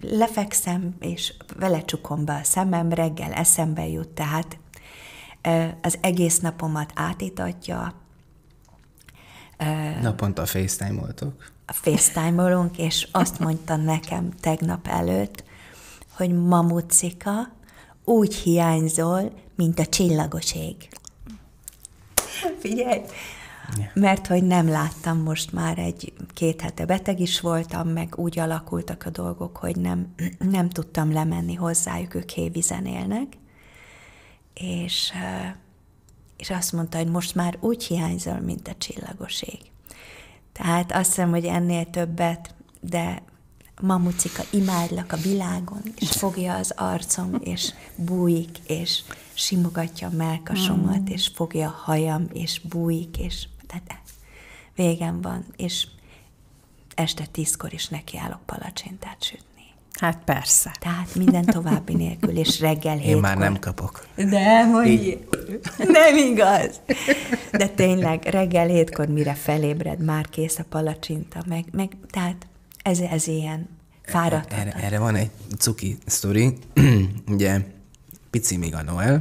lefekszem, és vele csukom be a szemem, reggel eszembe jut, tehát az egész napomat átítatja. Naponta facetime-oltok? A facetime-olunk, és azt mondta nekem tegnap előtt, hogy mamucika, úgy hiányzol, mint a csillagoség. Figyelj, mert hogy nem láttam most már egy két hete beteg is voltam, meg úgy alakultak a dolgok, hogy nem, nem tudtam lemenni hozzájuk, ők hévizen élnek, és, és azt mondta, hogy most már úgy hiányzol, mint a csillagoség. Tehát azt hiszem, hogy ennél többet, de mamucika, imádlak a világon, és fogja az arcom, és bújik, és simogatja a melkasomat, mm. és fogja a hajam, és bújik, és tehát végem van, és este tízkor is nekiállok palacsintát sütni. Hát persze. Tehát minden további nélkül, és reggel Én hétkor. már nem kapok. De, hogy nem igaz. De tényleg, reggel hétkor, mire felébred, már kész a palacsinta, meg, meg tehát ez, ez ilyen fáradt. Erre, erre van egy cuki sztori, ugye pici még a Noel,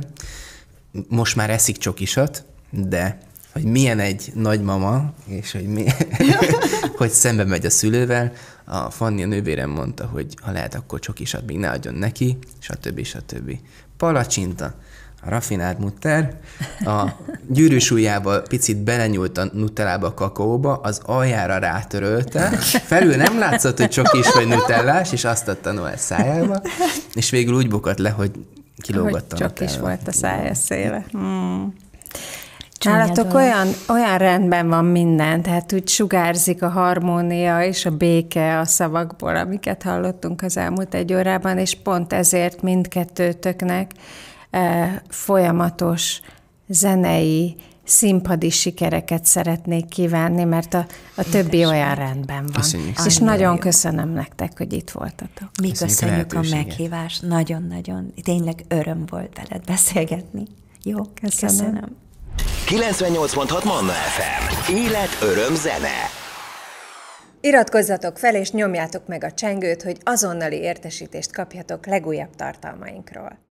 most már eszik csokisat, de hogy milyen egy nagymama, és hogy, mi, hogy szembe megy a szülővel, a Fanni a nővérem mondta, hogy ha lehet, akkor csokisat még ne adjon neki, stb. stb. Palacsinta, a rafinált mutter, a gyűrűs ujjába picit belenyúlt a nutellába, a kakaóba, az aljára rátörölte, felül nem látszott, hogy csokis vagy nutellás, és azt adta Noel szájába, és végül úgy bukott le, hogy kilógattam. a csak is volt a szája széle. Hmm. Nálatok olyan, olyan rendben van minden, tehát úgy sugárzik a harmónia és a béke a szavakból, amiket hallottunk az elmúlt egy órában, és pont ezért mindkettőtöknek e, folyamatos zenei, színpadi sikereket szeretnék kívánni, mert a, a többi Édes. olyan rendben van. Köszönjük. És nagyon jó. köszönöm nektek, hogy itt voltatok. Mi köszönjük, köszönjük a meghívást. Nagyon-nagyon. Tényleg öröm volt veled beszélgetni. Jó, köszönöm. köszönöm. 98.6 Manna FM. Élet, öröm, zene. Iratkozzatok fel és nyomjátok meg a csengőt, hogy azonnali értesítést kapjatok legújabb tartalmainkról.